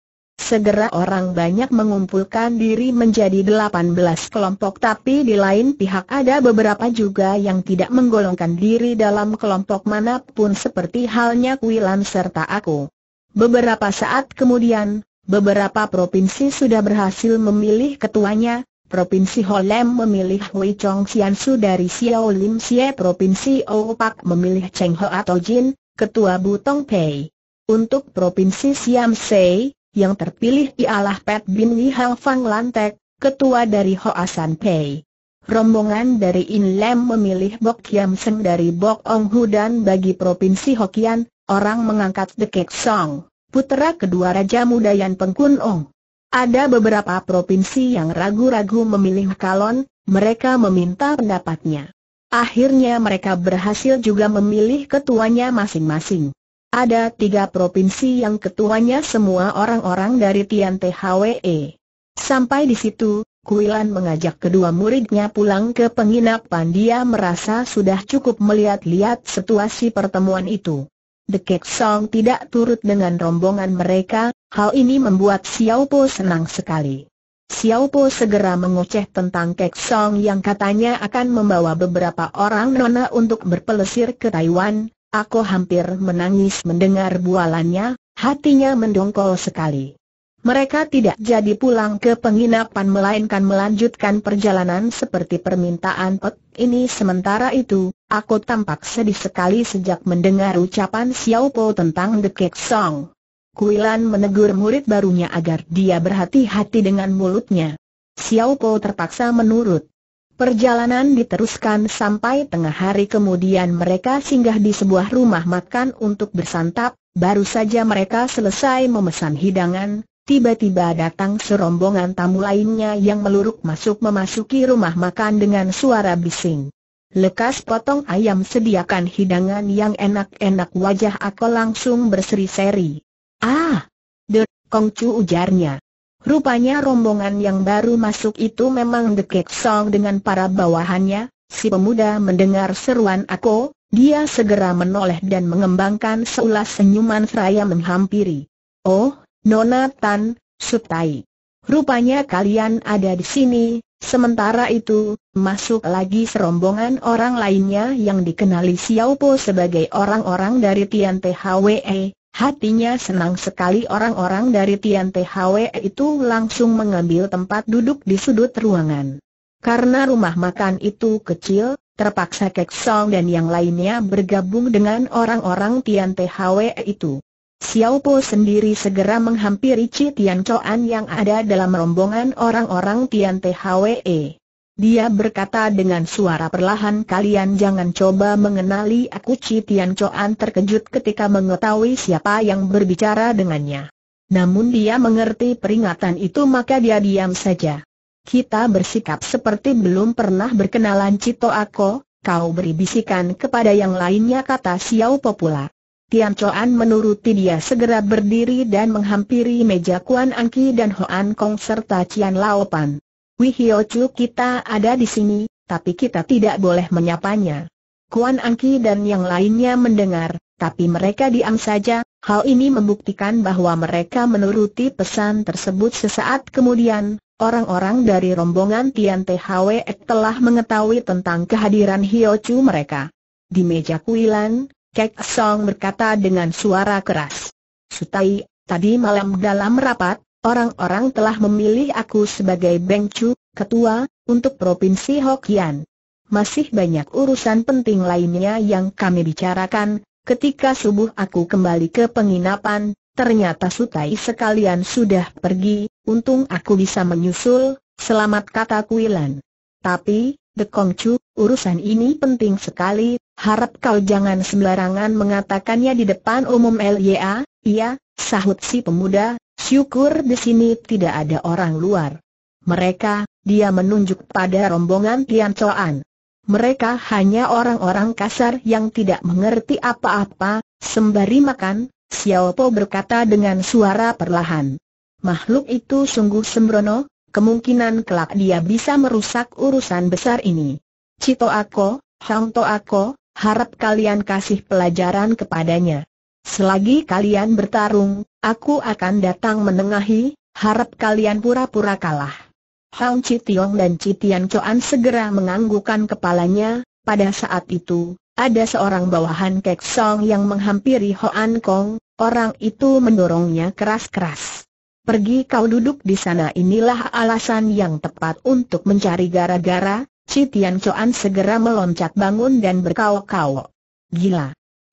Segera orang banyak mengumpulkan diri menjadi 18 kelompok tapi di lain pihak ada beberapa juga yang tidak menggolongkan diri dalam kelompok manapun seperti halnya Kuilan serta aku. Beberapa saat kemudian, beberapa provinsi sudah berhasil memilih ketuanya, Provinsi Holem memilih Hui Chong Xian dari Xiao Lim Xie Provinsi Opak memilih Cheng Ho atau Jin, Ketua Butong Pei. Untuk Provinsi Siam Sei, yang terpilih ialah Pat Bin Hang Fang Lantek, ketua dari Hoasan Pei. Rombongan dari In Lam memilih Bok Kiam Seng dari Bok Ong Hu dan bagi Provinsi Hokian, orang mengangkat the Kek Song, putera kedua Raja Muda Yan Peng Kun Ong. Ada beberapa provinsi yang ragu-ragu memilih kalon, mereka meminta pendapatnya. Akhirnya mereka berhasil juga memilih ketuanya masing-masing. Ada tiga provinsi yang ketuanya semua orang-orang dari Tian THWE. Sampai di situ, Kuilan mengajak kedua muridnya pulang ke penginapan dia merasa sudah cukup melihat-lihat situasi pertemuan itu. The Kek Song tidak turut dengan rombongan mereka, hal ini membuat Xiao Po senang sekali. Xiao Po segera mengoceh tentang Kek Song yang katanya akan membawa beberapa orang nona untuk berpelesir ke Taiwan, Aku hampir menangis mendengar bualannya, hatinya mendongkol sekali. Mereka tidak jadi pulang ke penginapan melainkan melanjutkan perjalanan seperti permintaan Pek ini sementara itu, aku tampak sedih sekali sejak mendengar ucapan Xiao Po tentang The Cake Song. Kuilan menegur murid barunya agar dia berhati-hati dengan mulutnya. Xiao Po terpaksa menurut. Perjalanan diteruskan sampai tengah hari kemudian mereka singgah di sebuah rumah makan untuk bersantap, baru saja mereka selesai memesan hidangan, tiba-tiba datang serombongan tamu lainnya yang meluruk masuk memasuki rumah makan dengan suara bising. Lekas potong ayam sediakan hidangan yang enak-enak wajah aku langsung berseri-seri. Ah! Kongcu ujarnya. Rupanya rombongan yang baru masuk itu memang dekek song dengan para bawahannya, si pemuda mendengar seruan aku, dia segera menoleh dan mengembangkan seulas senyuman seraya menghampiri. Oh, Nona Tan, Sutai. Rupanya kalian ada di sini, sementara itu, masuk lagi serombongan orang lainnya yang dikenali Xiao Po sebagai orang-orang dari Tian THWE, Hatinya senang sekali orang-orang dari Tian THW itu langsung mengambil tempat duduk di sudut ruangan. Karena rumah makan itu kecil, terpaksa Kek Song dan yang lainnya bergabung dengan orang-orang Tian THW itu. Xiao Po sendiri segera menghampiri Ci Tian Chuan yang ada dalam rombongan orang-orang Tian THWE. Dia berkata dengan suara perlahan kalian jangan coba mengenali aku Ci Tian terkejut ketika mengetahui siapa yang berbicara dengannya. Namun dia mengerti peringatan itu maka dia diam saja. Kita bersikap seperti belum pernah berkenalan Cito Ako, kau beri bisikan kepada yang lainnya kata Xiao Popula. Tian Chuan menuruti dia segera berdiri dan menghampiri meja Kuan Angki dan Hoan Kong serta Cian Laopan. Wihiochu kita ada di sini, tapi kita tidak boleh menyapanya. Kuan Angki dan yang lainnya mendengar, tapi mereka diam saja, hal ini membuktikan bahwa mereka menuruti pesan tersebut sesaat kemudian, orang-orang dari rombongan Tian THW telah mengetahui tentang kehadiran Hiochu mereka. Di meja kuilan, Kek Song berkata dengan suara keras. Sutai, tadi malam dalam rapat, Orang-orang telah memilih aku sebagai Beng Chu, ketua, untuk Provinsi Hokian. Masih banyak urusan penting lainnya yang kami bicarakan, ketika subuh aku kembali ke penginapan, ternyata Sutai sekalian sudah pergi, untung aku bisa menyusul, selamat kata Kuilan. Tapi, The Kong Chu, urusan ini penting sekali, harap kau jangan sembarangan mengatakannya di depan umum LYA, iya, sahut si pemuda, Syukur di sini tidak ada orang luar. Mereka, dia menunjuk pada rombongan Tian Chuan. Mereka hanya orang-orang kasar yang tidak mengerti apa-apa, sembari makan, Xiao Po berkata dengan suara perlahan. Makhluk itu sungguh sembrono, kemungkinan kelak dia bisa merusak urusan besar ini. Cito Ako, Hang To aku, harap kalian kasih pelajaran kepadanya. Selagi kalian bertarung, aku akan datang menengahi, harap kalian pura-pura kalah. Hang Citiong dan Citian Coan segera menganggukkan kepalanya, pada saat itu, ada seorang bawahan Kek Song yang menghampiri Hoan Kong, orang itu mendorongnya keras-keras. Pergi kau duduk di sana inilah alasan yang tepat untuk mencari gara-gara, Citian Coan segera meloncat bangun dan berkau-kau. Gila,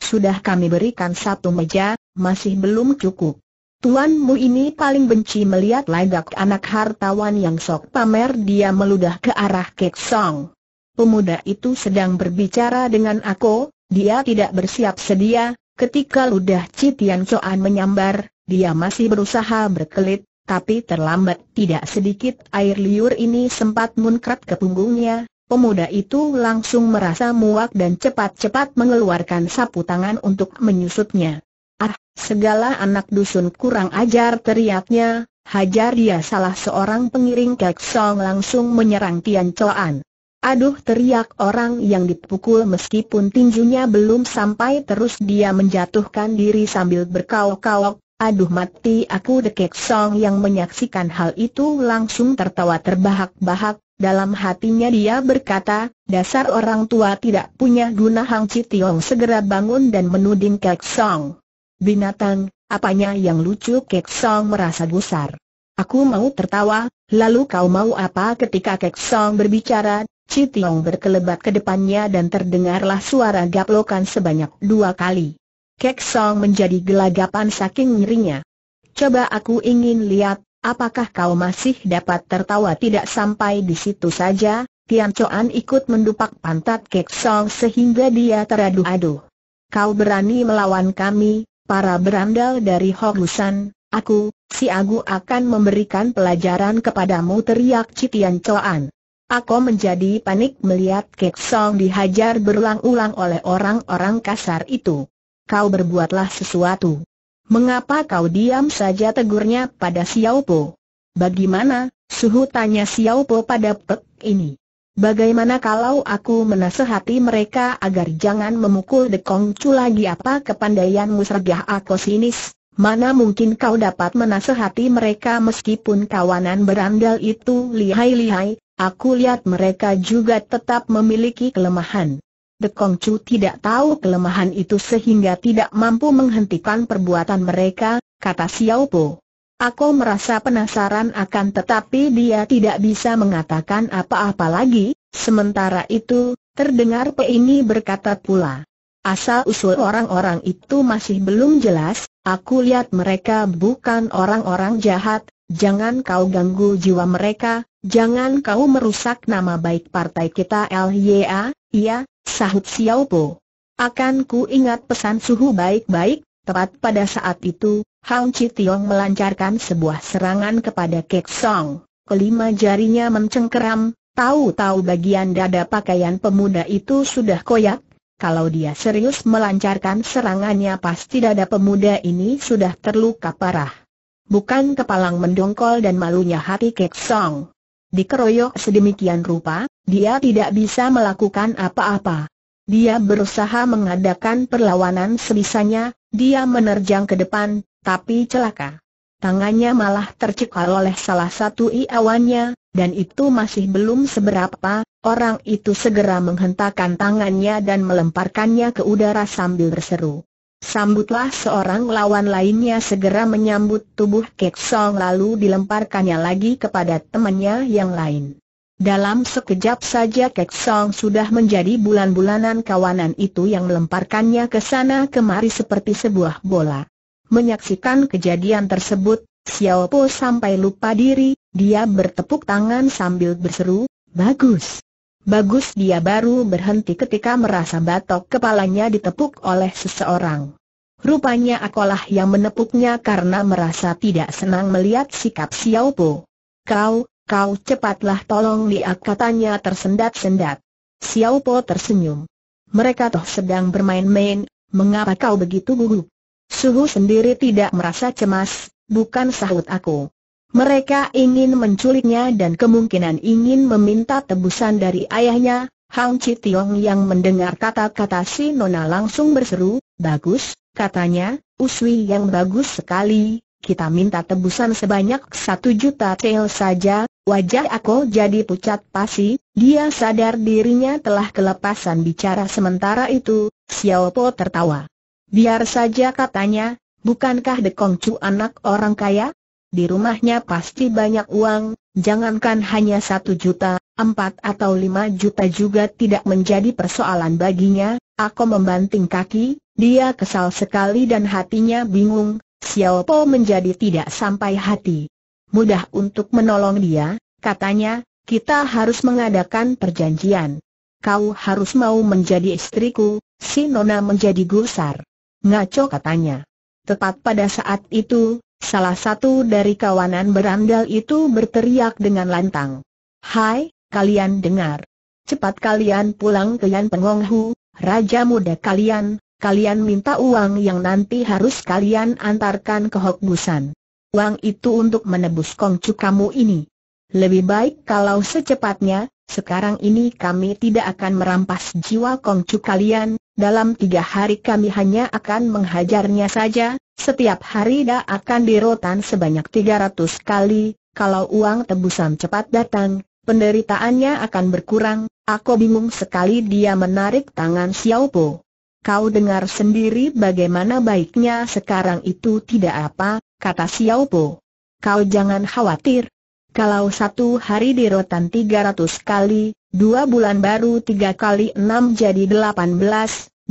sudah kami berikan satu meja, masih belum cukup. Tuanmu ini paling benci melihat lagak anak hartawan yang sok pamer dia meludah ke arah Kek Song. Pemuda itu sedang berbicara dengan aku, dia tidak bersiap sedia, ketika ludah Citian Soan menyambar, dia masih berusaha berkelit, tapi terlambat tidak sedikit air liur ini sempat munkrat ke punggungnya, Pemuda itu langsung merasa muak dan cepat-cepat mengeluarkan sapu tangan untuk menyusutnya. Ah, segala anak dusun kurang ajar teriaknya, hajar dia salah seorang pengiring Kek Song langsung menyerang Tian Coan. Aduh teriak orang yang dipukul meskipun tinjunya belum sampai terus dia menjatuhkan diri sambil berkaok-kaok, aduh mati aku dekek Song yang menyaksikan hal itu langsung tertawa terbahak-bahak, dalam hatinya dia berkata, dasar orang tua tidak punya guna Hang Citiong segera bangun dan menuding Kek Song. Binatang, apanya yang lucu Kek Song merasa gusar. Aku mau tertawa, lalu kau mau apa ketika Kek Song berbicara, Citiong berkelebat ke depannya dan terdengarlah suara gaplokan sebanyak dua kali. Kek Song menjadi gelagapan saking nyerinya. Coba aku ingin lihat, Apakah kau masih dapat tertawa tidak sampai di situ saja? Tian Chuan ikut mendupak pantat Kek Song sehingga dia teraduh-aduh. Kau berani melawan kami, para berandal dari Horusan, aku, si Agu akan memberikan pelajaran kepadamu teriak Citian Chuan. Aku menjadi panik melihat Kek Song dihajar berulang-ulang oleh orang-orang kasar itu. Kau berbuatlah sesuatu. Mengapa kau diam saja tegurnya pada Xiao Po? Bagaimana, suhu tanya Xiao Po pada pek ini. Bagaimana kalau aku menasehati mereka agar jangan memukul dekong cu lagi apa kepandaianmu sergah aku sinis? Mana mungkin kau dapat menasehati mereka meskipun kawanan berandal itu lihai-lihai, aku lihat mereka juga tetap memiliki kelemahan. Kong Chu tidak tahu kelemahan itu sehingga tidak mampu menghentikan perbuatan mereka, kata Xiao Po. Aku merasa penasaran akan tetapi dia tidak bisa mengatakan apa-apa lagi, sementara itu, terdengar Pe ini berkata pula. Asal-usul orang-orang itu masih belum jelas, aku lihat mereka bukan orang-orang jahat, Jangan kau ganggu jiwa mereka, jangan kau merusak nama baik partai kita LYA, iya, sahut Xiao Po. Akan ku ingat pesan suhu baik-baik, tepat pada saat itu, Hang Tiong melancarkan sebuah serangan kepada Kek Song. Kelima jarinya mencengkeram, tahu-tahu bagian dada pakaian pemuda itu sudah koyak, kalau dia serius melancarkan serangannya pasti dada pemuda ini sudah terluka parah. Bukan kepalang mendongkol dan malunya hati Kek Song. Dikeroyok sedemikian rupa, dia tidak bisa melakukan apa-apa. Dia berusaha mengadakan perlawanan sebisanya, dia menerjang ke depan, tapi celaka. Tangannya malah tercekal oleh salah satu iawannya, dan itu masih belum seberapa, orang itu segera menghentakkan tangannya dan melemparkannya ke udara sambil berseru. Sambutlah seorang lawan lainnya segera menyambut tubuh Kek Song lalu dilemparkannya lagi kepada temannya yang lain. Dalam sekejap saja Kek Song sudah menjadi bulan-bulanan kawanan itu yang melemparkannya ke sana kemari seperti sebuah bola. Menyaksikan kejadian tersebut, Xiao Po sampai lupa diri, dia bertepuk tangan sambil berseru, Bagus! Bagus dia baru berhenti ketika merasa batok kepalanya ditepuk oleh seseorang. Rupanya akolah yang menepuknya karena merasa tidak senang melihat sikap Xiao Po. Kau, kau cepatlah tolong lihat katanya tersendat-sendat. Xiao Po tersenyum. Mereka toh sedang bermain-main, mengapa kau begitu gugup? Suhu sendiri tidak merasa cemas, bukan sahut aku. Mereka ingin menculiknya dan kemungkinan ingin meminta tebusan dari ayahnya, Hang Chitiong yang mendengar kata-kata si Nona langsung berseru, Bagus, katanya, Uswi yang bagus sekali, kita minta tebusan sebanyak satu juta tel saja, wajah aku jadi pucat pasi, dia sadar dirinya telah kelepasan bicara sementara itu, Xiao Po tertawa. Biar saja katanya, bukankah Dekong Chu anak orang kaya, di rumahnya pasti banyak uang, jangankan hanya satu juta, empat atau lima juta juga tidak menjadi persoalan baginya, aku membanting kaki, dia kesal sekali dan hatinya bingung, Xiao Po menjadi tidak sampai hati. Mudah untuk menolong dia, katanya, kita harus mengadakan perjanjian. Kau harus mau menjadi istriku, si Nona menjadi gusar. Ngaco katanya. Tepat pada saat itu, Salah satu dari kawanan berandal itu berteriak dengan lantang. Hai, kalian dengar. Cepat kalian pulang ke Yan Pengonghu, raja muda kalian, kalian minta uang yang nanti harus kalian antarkan ke Hok Busan. Uang itu untuk menebus kongcu kamu ini. Lebih baik kalau secepatnya, sekarang ini kami tidak akan merampas jiwa kongcu kalian, dalam tiga hari kami hanya akan menghajarnya saja, setiap hari dia akan dirotan sebanyak 300 kali, kalau uang tebusan cepat datang, penderitaannya akan berkurang, aku bingung sekali dia menarik tangan Xiaopo. Kau dengar sendiri bagaimana baiknya sekarang itu tidak apa, kata Xiaopo. Kau jangan khawatir. Kalau satu hari dirotan 300 kali, dua bulan baru tiga kali enam jadi 18,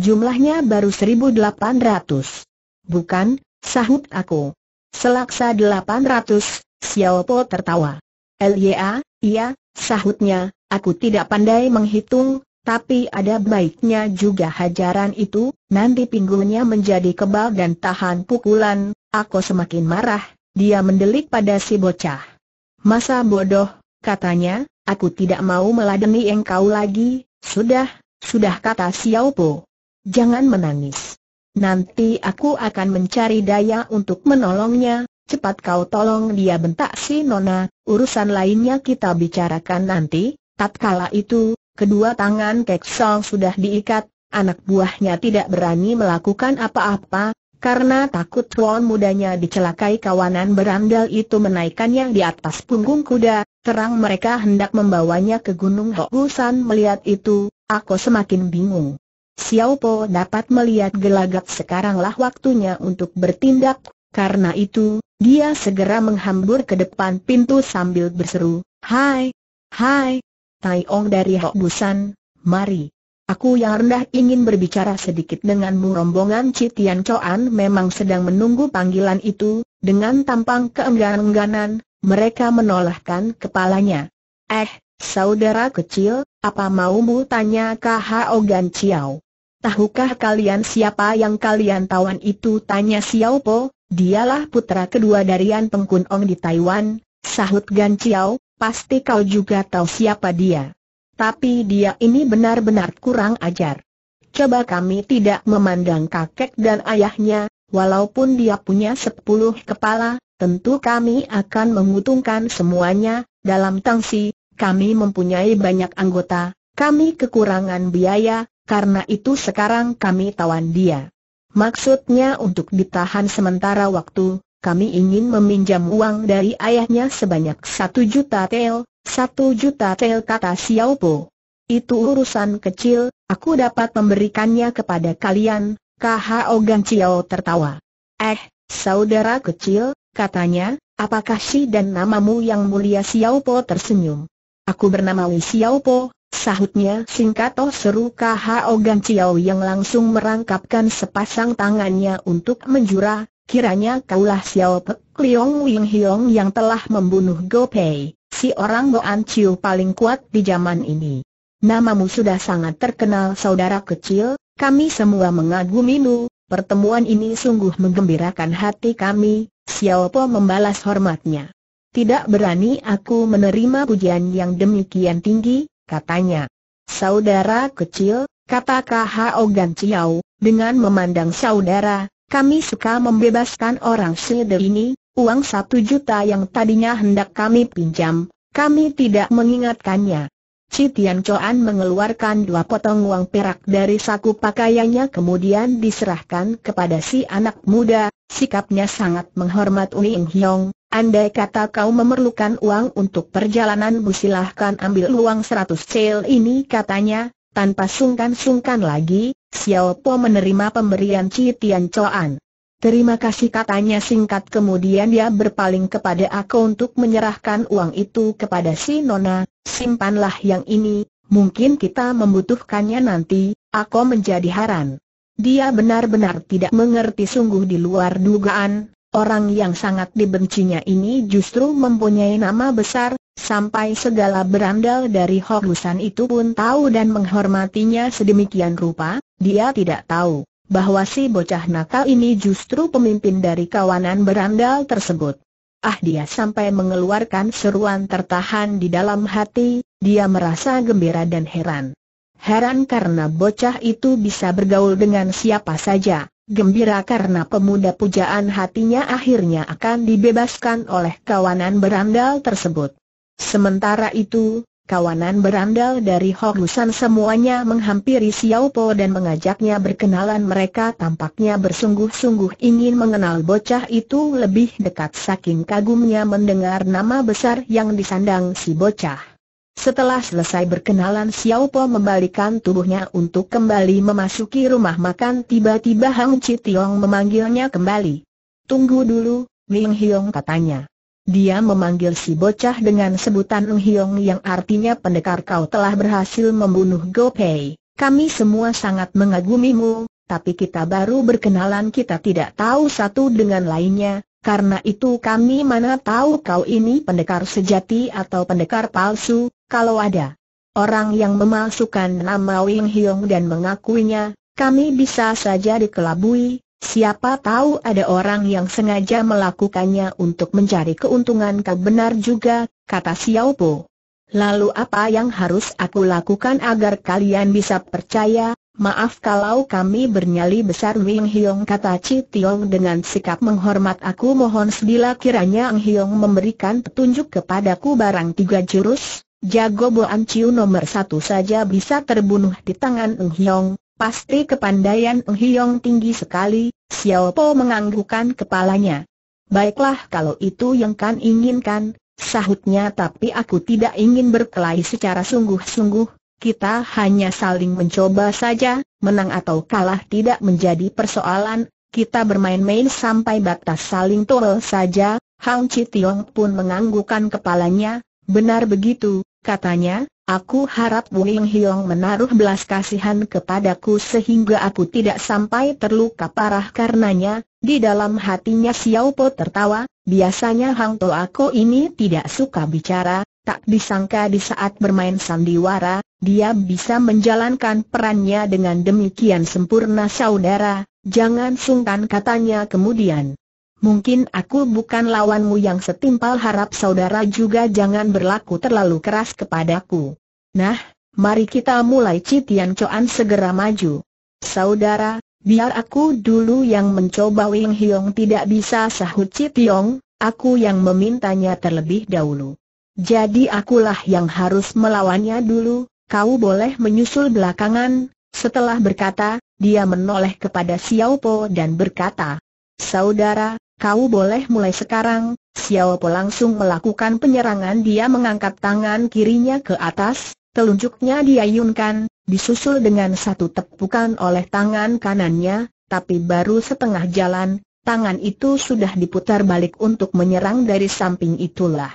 jumlahnya baru 1800. Bukan, sahut aku. Selaksa 800, Xiao Po tertawa. Lya, iya, sahutnya, aku tidak pandai menghitung, tapi ada baiknya juga hajaran itu, nanti pinggulnya menjadi kebal dan tahan pukulan, aku semakin marah, dia mendelik pada si bocah. Masa bodoh, katanya, aku tidak mau meladeni engkau lagi, sudah, sudah kata Xiao Po. Jangan menangis. Nanti aku akan mencari daya untuk menolongnya, cepat kau tolong dia bentak si Nona, urusan lainnya kita bicarakan nanti. Tatkala itu, kedua tangan Kek Song sudah diikat, anak buahnya tidak berani melakukan apa-apa, karena takut tuan mudanya dicelakai kawanan berandal itu menaikkannya di atas punggung kuda, terang mereka hendak membawanya ke Gunung Hokusan melihat itu, aku semakin bingung. Xiao Po dapat melihat gelagat sekaranglah waktunya untuk bertindak, karena itu, dia segera menghambur ke depan pintu sambil berseru, Hai, hai, Tai Ong dari Hok Busan, mari. Aku yang rendah ingin berbicara sedikit denganmu rombongan Citian Coan memang sedang menunggu panggilan itu, dengan tampang keengganan, engganan mereka menolakkan kepalanya. Eh, saudara kecil, apa maumu tanya K.H.O. Ogan Chiao? Tahukah kalian siapa yang kalian tawan itu? Tanya Xiao Po, dialah putra kedua dari Yan Pengkun Ong di Taiwan, sahut Gan Xiao. pasti kau juga tahu siapa dia. Tapi dia ini benar-benar kurang ajar. Coba kami tidak memandang kakek dan ayahnya, walaupun dia punya sepuluh kepala, tentu kami akan menguntungkan semuanya, dalam tangsi, kami mempunyai banyak anggota, kami kekurangan biaya, karena itu sekarang kami tawan dia. Maksudnya untuk ditahan sementara waktu, kami ingin meminjam uang dari ayahnya sebanyak satu juta tel, satu juta tel kata Xiao Po. Itu urusan kecil, aku dapat memberikannya kepada kalian, KHO Gan Xiao tertawa. Eh, saudara kecil, katanya, apakah si dan namamu yang mulia Xiao Po tersenyum? Aku bernama Li Xiao Po, Sahutnya singkatoh seru K.H.O. Gan Chiao yang langsung merangkapkan sepasang tangannya untuk menjura, kiranya kaulah Xiao Pek Liong Wing Hiong yang telah membunuh Go Pei, si orang an Chiu paling kuat di zaman ini. Namamu sudah sangat terkenal saudara kecil, kami semua mengagumimu, pertemuan ini sungguh menggembirakan hati kami, Xiao Po membalas hormatnya. Tidak berani aku menerima pujian yang demikian tinggi, katanya. Saudara kecil, kata K.H.O. Gan Chiao, dengan memandang saudara, kami suka membebaskan orang sederini. ini, uang satu juta yang tadinya hendak kami pinjam, kami tidak mengingatkannya. Citian Coan mengeluarkan dua potong uang perak dari saku pakaiannya kemudian diserahkan kepada si anak muda, sikapnya sangat menghormat Uing Hiong, Andai kata kau memerlukan uang untuk perjalananmu silahkan ambil uang seratus cel ini katanya, tanpa sungkan-sungkan lagi, Xiao Po menerima pemberian Ci Tian Terima kasih katanya singkat kemudian dia berpaling kepada aku untuk menyerahkan uang itu kepada si Nona, simpanlah yang ini, mungkin kita membutuhkannya nanti, aku menjadi haran. Dia benar-benar tidak mengerti sungguh di luar dugaan, Orang yang sangat dibencinya ini justru mempunyai nama besar, sampai segala berandal dari Horusan itu pun tahu dan menghormatinya sedemikian rupa, dia tidak tahu bahwa si bocah nakal ini justru pemimpin dari kawanan berandal tersebut. Ah dia sampai mengeluarkan seruan tertahan di dalam hati, dia merasa gembira dan heran. Heran karena bocah itu bisa bergaul dengan siapa saja gembira karena pemuda pujaan hatinya akhirnya akan dibebaskan oleh kawanan berandal tersebut. Sementara itu, kawanan berandal dari Horusan semuanya menghampiri Xiao Po dan mengajaknya berkenalan mereka tampaknya bersungguh-sungguh ingin mengenal bocah itu lebih dekat saking kagumnya mendengar nama besar yang disandang si bocah. Setelah selesai berkenalan Xiao Po membalikan tubuhnya untuk kembali memasuki rumah makan tiba-tiba Hang Tiong memanggilnya kembali. Tunggu dulu, Ming Hiong katanya. Dia memanggil si bocah dengan sebutan Ming Hiong yang artinya pendekar kau telah berhasil membunuh Go Pei. Kami semua sangat mengagumimu, tapi kita baru berkenalan kita tidak tahu satu dengan lainnya, karena itu kami mana tahu kau ini pendekar sejati atau pendekar palsu, kalau ada orang yang memalsukan nama Wing Hyong dan mengakuinya, kami bisa saja dikelabui, siapa tahu ada orang yang sengaja melakukannya untuk mencari keuntungan kau benar juga, kata Xiao Po. Lalu apa yang harus aku lakukan agar kalian bisa percaya, Maaf kalau kami bernyali besar Wing Hyong kata Chi Tiong dengan sikap menghormat aku mohon bila kiranya Ang Hyong memberikan petunjuk kepadaku barang tiga jurus, Jago Boan Ciu nomor satu saja bisa terbunuh di tangan Eng Hiong, pasti kepandaian Eng Hiong tinggi sekali, Xiao Po menganggukan kepalanya. Baiklah kalau itu yang kan inginkan, sahutnya tapi aku tidak ingin berkelahi secara sungguh-sungguh, kita hanya saling mencoba saja, menang atau kalah tidak menjadi persoalan, kita bermain-main sampai batas saling tol saja, Hang Chi Tiong pun menganggukan kepalanya, benar begitu, Katanya, aku harap Wing Hiong menaruh belas kasihan kepadaku sehingga aku tidak sampai terluka parah karenanya, di dalam hatinya Xiao Po tertawa, biasanya Hang To Ako ini tidak suka bicara, tak disangka di saat bermain sandiwara, dia bisa menjalankan perannya dengan demikian sempurna saudara, jangan sungkan katanya kemudian mungkin aku bukan lawanmu yang setimpal harap saudara juga jangan berlaku terlalu keras kepadaku. Nah, mari kita mulai Citian Coan segera maju. Saudara, biar aku dulu yang mencoba Wing Hiong tidak bisa sahut Citiong, aku yang memintanya terlebih dahulu. Jadi akulah yang harus melawannya dulu, kau boleh menyusul belakangan, setelah berkata, dia menoleh kepada Xiao Po dan berkata, Saudara, Kau boleh mulai sekarang, Xiao Po langsung melakukan penyerangan dia mengangkat tangan kirinya ke atas, telunjuknya diayunkan, disusul dengan satu tepukan oleh tangan kanannya, tapi baru setengah jalan, tangan itu sudah diputar balik untuk menyerang dari samping itulah.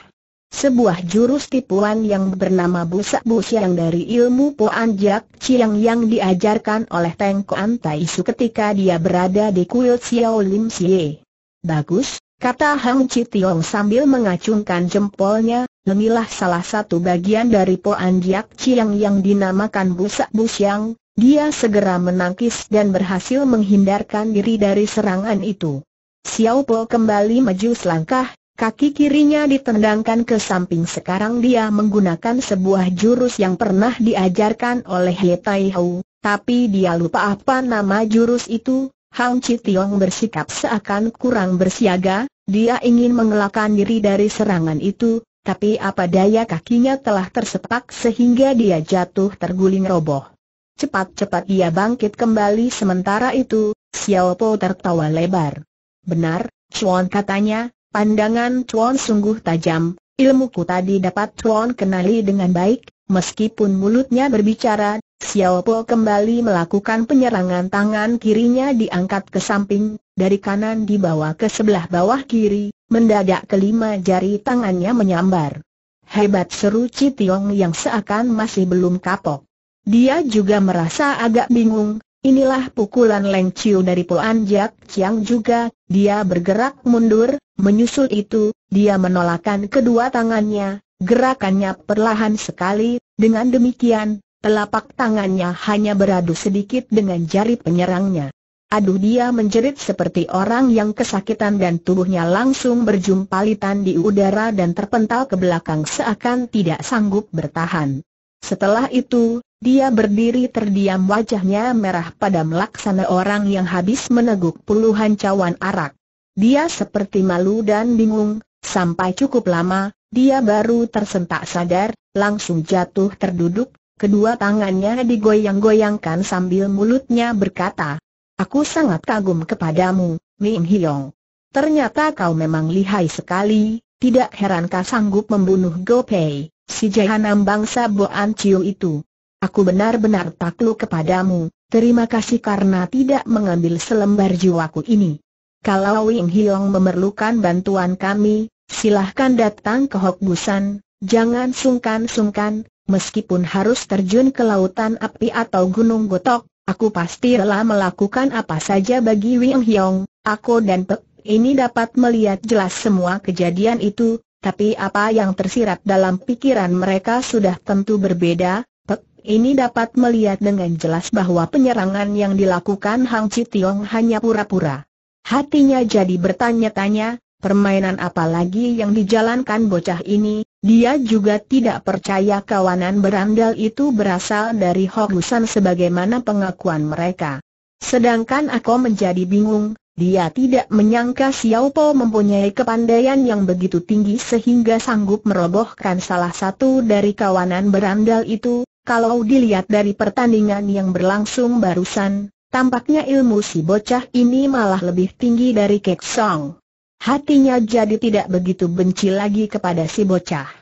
Sebuah jurus tipuan yang bernama busak yang dari ilmu Poan Jak Chiang yang diajarkan oleh Teng Koan Tai Su ketika dia berada di kuil Xiao Lim Sieh. Bagus, kata Hang Chitiong sambil mengacungkan jempolnya, Lemilah salah satu bagian dari Poan Diak Chiang yang dinamakan Busak Busyang, dia segera menangkis dan berhasil menghindarkan diri dari serangan itu. Xiao Po kembali maju selangkah, kaki kirinya ditendangkan ke samping sekarang dia menggunakan sebuah jurus yang pernah diajarkan oleh He Tai Hou, tapi dia lupa apa nama jurus itu, Hang Chi Tiong bersikap seakan kurang bersiaga, dia ingin mengelakkan diri dari serangan itu, tapi apa daya kakinya telah tersepak sehingga dia jatuh terguling roboh. Cepat-cepat ia bangkit kembali sementara itu, Xiao Po tertawa lebar. Benar, Chuan katanya, pandangan Chuan sungguh tajam, ilmuku tadi dapat Chuan kenali dengan baik, meskipun mulutnya berbicara, Xiaopo kembali melakukan penyerangan tangan kirinya diangkat ke samping, dari kanan dibawa ke sebelah bawah kiri, mendadak kelima jari tangannya menyambar. Hebat seru Citiong yang seakan masih belum kapok. Dia juga merasa agak bingung, inilah pukulan Leng Chiu dari Puan Jiak Chiang juga, dia bergerak mundur, menyusul itu, dia menolakkan kedua tangannya, gerakannya perlahan sekali, dengan demikian, Telapak tangannya hanya beradu sedikit dengan jari penyerangnya. Aduh dia menjerit seperti orang yang kesakitan dan tubuhnya langsung berjumpalitan di udara dan terpental ke belakang seakan tidak sanggup bertahan. Setelah itu, dia berdiri terdiam wajahnya merah pada melaksana orang yang habis meneguk puluhan cawan arak. Dia seperti malu dan bingung, sampai cukup lama, dia baru tersentak sadar, langsung jatuh terduduk, Kedua tangannya digoyang-goyangkan sambil mulutnya berkata, Aku sangat kagum kepadamu, Ming Hiong. Ternyata kau memang lihai sekali, tidak heran kau sanggup membunuh Go Pei, si jahanam bangsa Boan Chiu itu. Aku benar-benar takluk kepadamu, terima kasih karena tidak mengambil selembar jiwaku ini. Kalau Wing Hiong memerlukan bantuan kami, silahkan datang ke Hok Busan, jangan sungkan-sungkan, meskipun harus terjun ke lautan api atau gunung gotok, aku pasti rela melakukan apa saja bagi Wing Hyong, aku dan Pek ini dapat melihat jelas semua kejadian itu, tapi apa yang tersirat dalam pikiran mereka sudah tentu berbeda, Pek ini dapat melihat dengan jelas bahwa penyerangan yang dilakukan Hang Citiong hanya pura-pura. Hatinya jadi bertanya-tanya, permainan apa lagi yang dijalankan bocah ini, dia juga tidak percaya kawanan berandal itu berasal dari Hogusan sebagaimana pengakuan mereka. Sedangkan aku menjadi bingung, dia tidak menyangka Xiao Po mempunyai kepandaian yang begitu tinggi sehingga sanggup merobohkan salah satu dari kawanan berandal itu, kalau dilihat dari pertandingan yang berlangsung barusan, tampaknya ilmu si bocah ini malah lebih tinggi dari Kek Song. Hatinya jadi tidak begitu benci lagi kepada si bocah.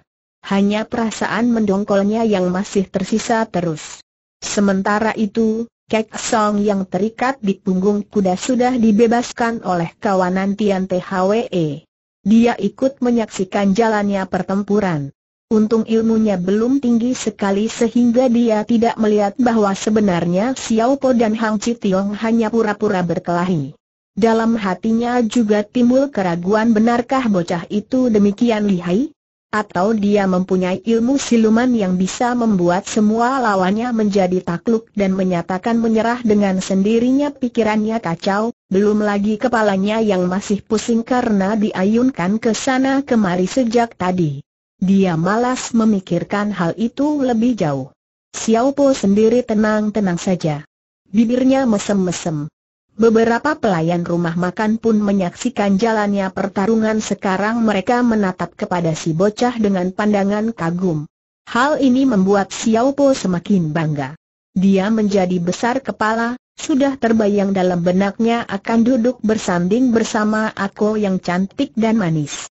Hanya perasaan mendongkolnya yang masih tersisa terus. Sementara itu, Kek Song yang terikat di punggung kuda sudah dibebaskan oleh kawanan Tian THWE. Dia ikut menyaksikan jalannya pertempuran. Untung ilmunya belum tinggi sekali sehingga dia tidak melihat bahwa sebenarnya Xiao Po dan Hang Chi Tiong hanya pura-pura berkelahi. Dalam hatinya juga timbul keraguan benarkah bocah itu demikian lihai? Atau dia mempunyai ilmu siluman yang bisa membuat semua lawannya menjadi takluk dan menyatakan menyerah dengan sendirinya pikirannya kacau, belum lagi kepalanya yang masih pusing karena diayunkan ke sana kemari sejak tadi. Dia malas memikirkan hal itu lebih jauh. Xiao Po sendiri tenang-tenang saja. Bibirnya mesem-mesem. Beberapa pelayan rumah makan pun menyaksikan jalannya pertarungan sekarang mereka menatap kepada si bocah dengan pandangan kagum. Hal ini membuat Xiao Po semakin bangga. Dia menjadi besar kepala, sudah terbayang dalam benaknya akan duduk bersanding bersama aku yang cantik dan manis.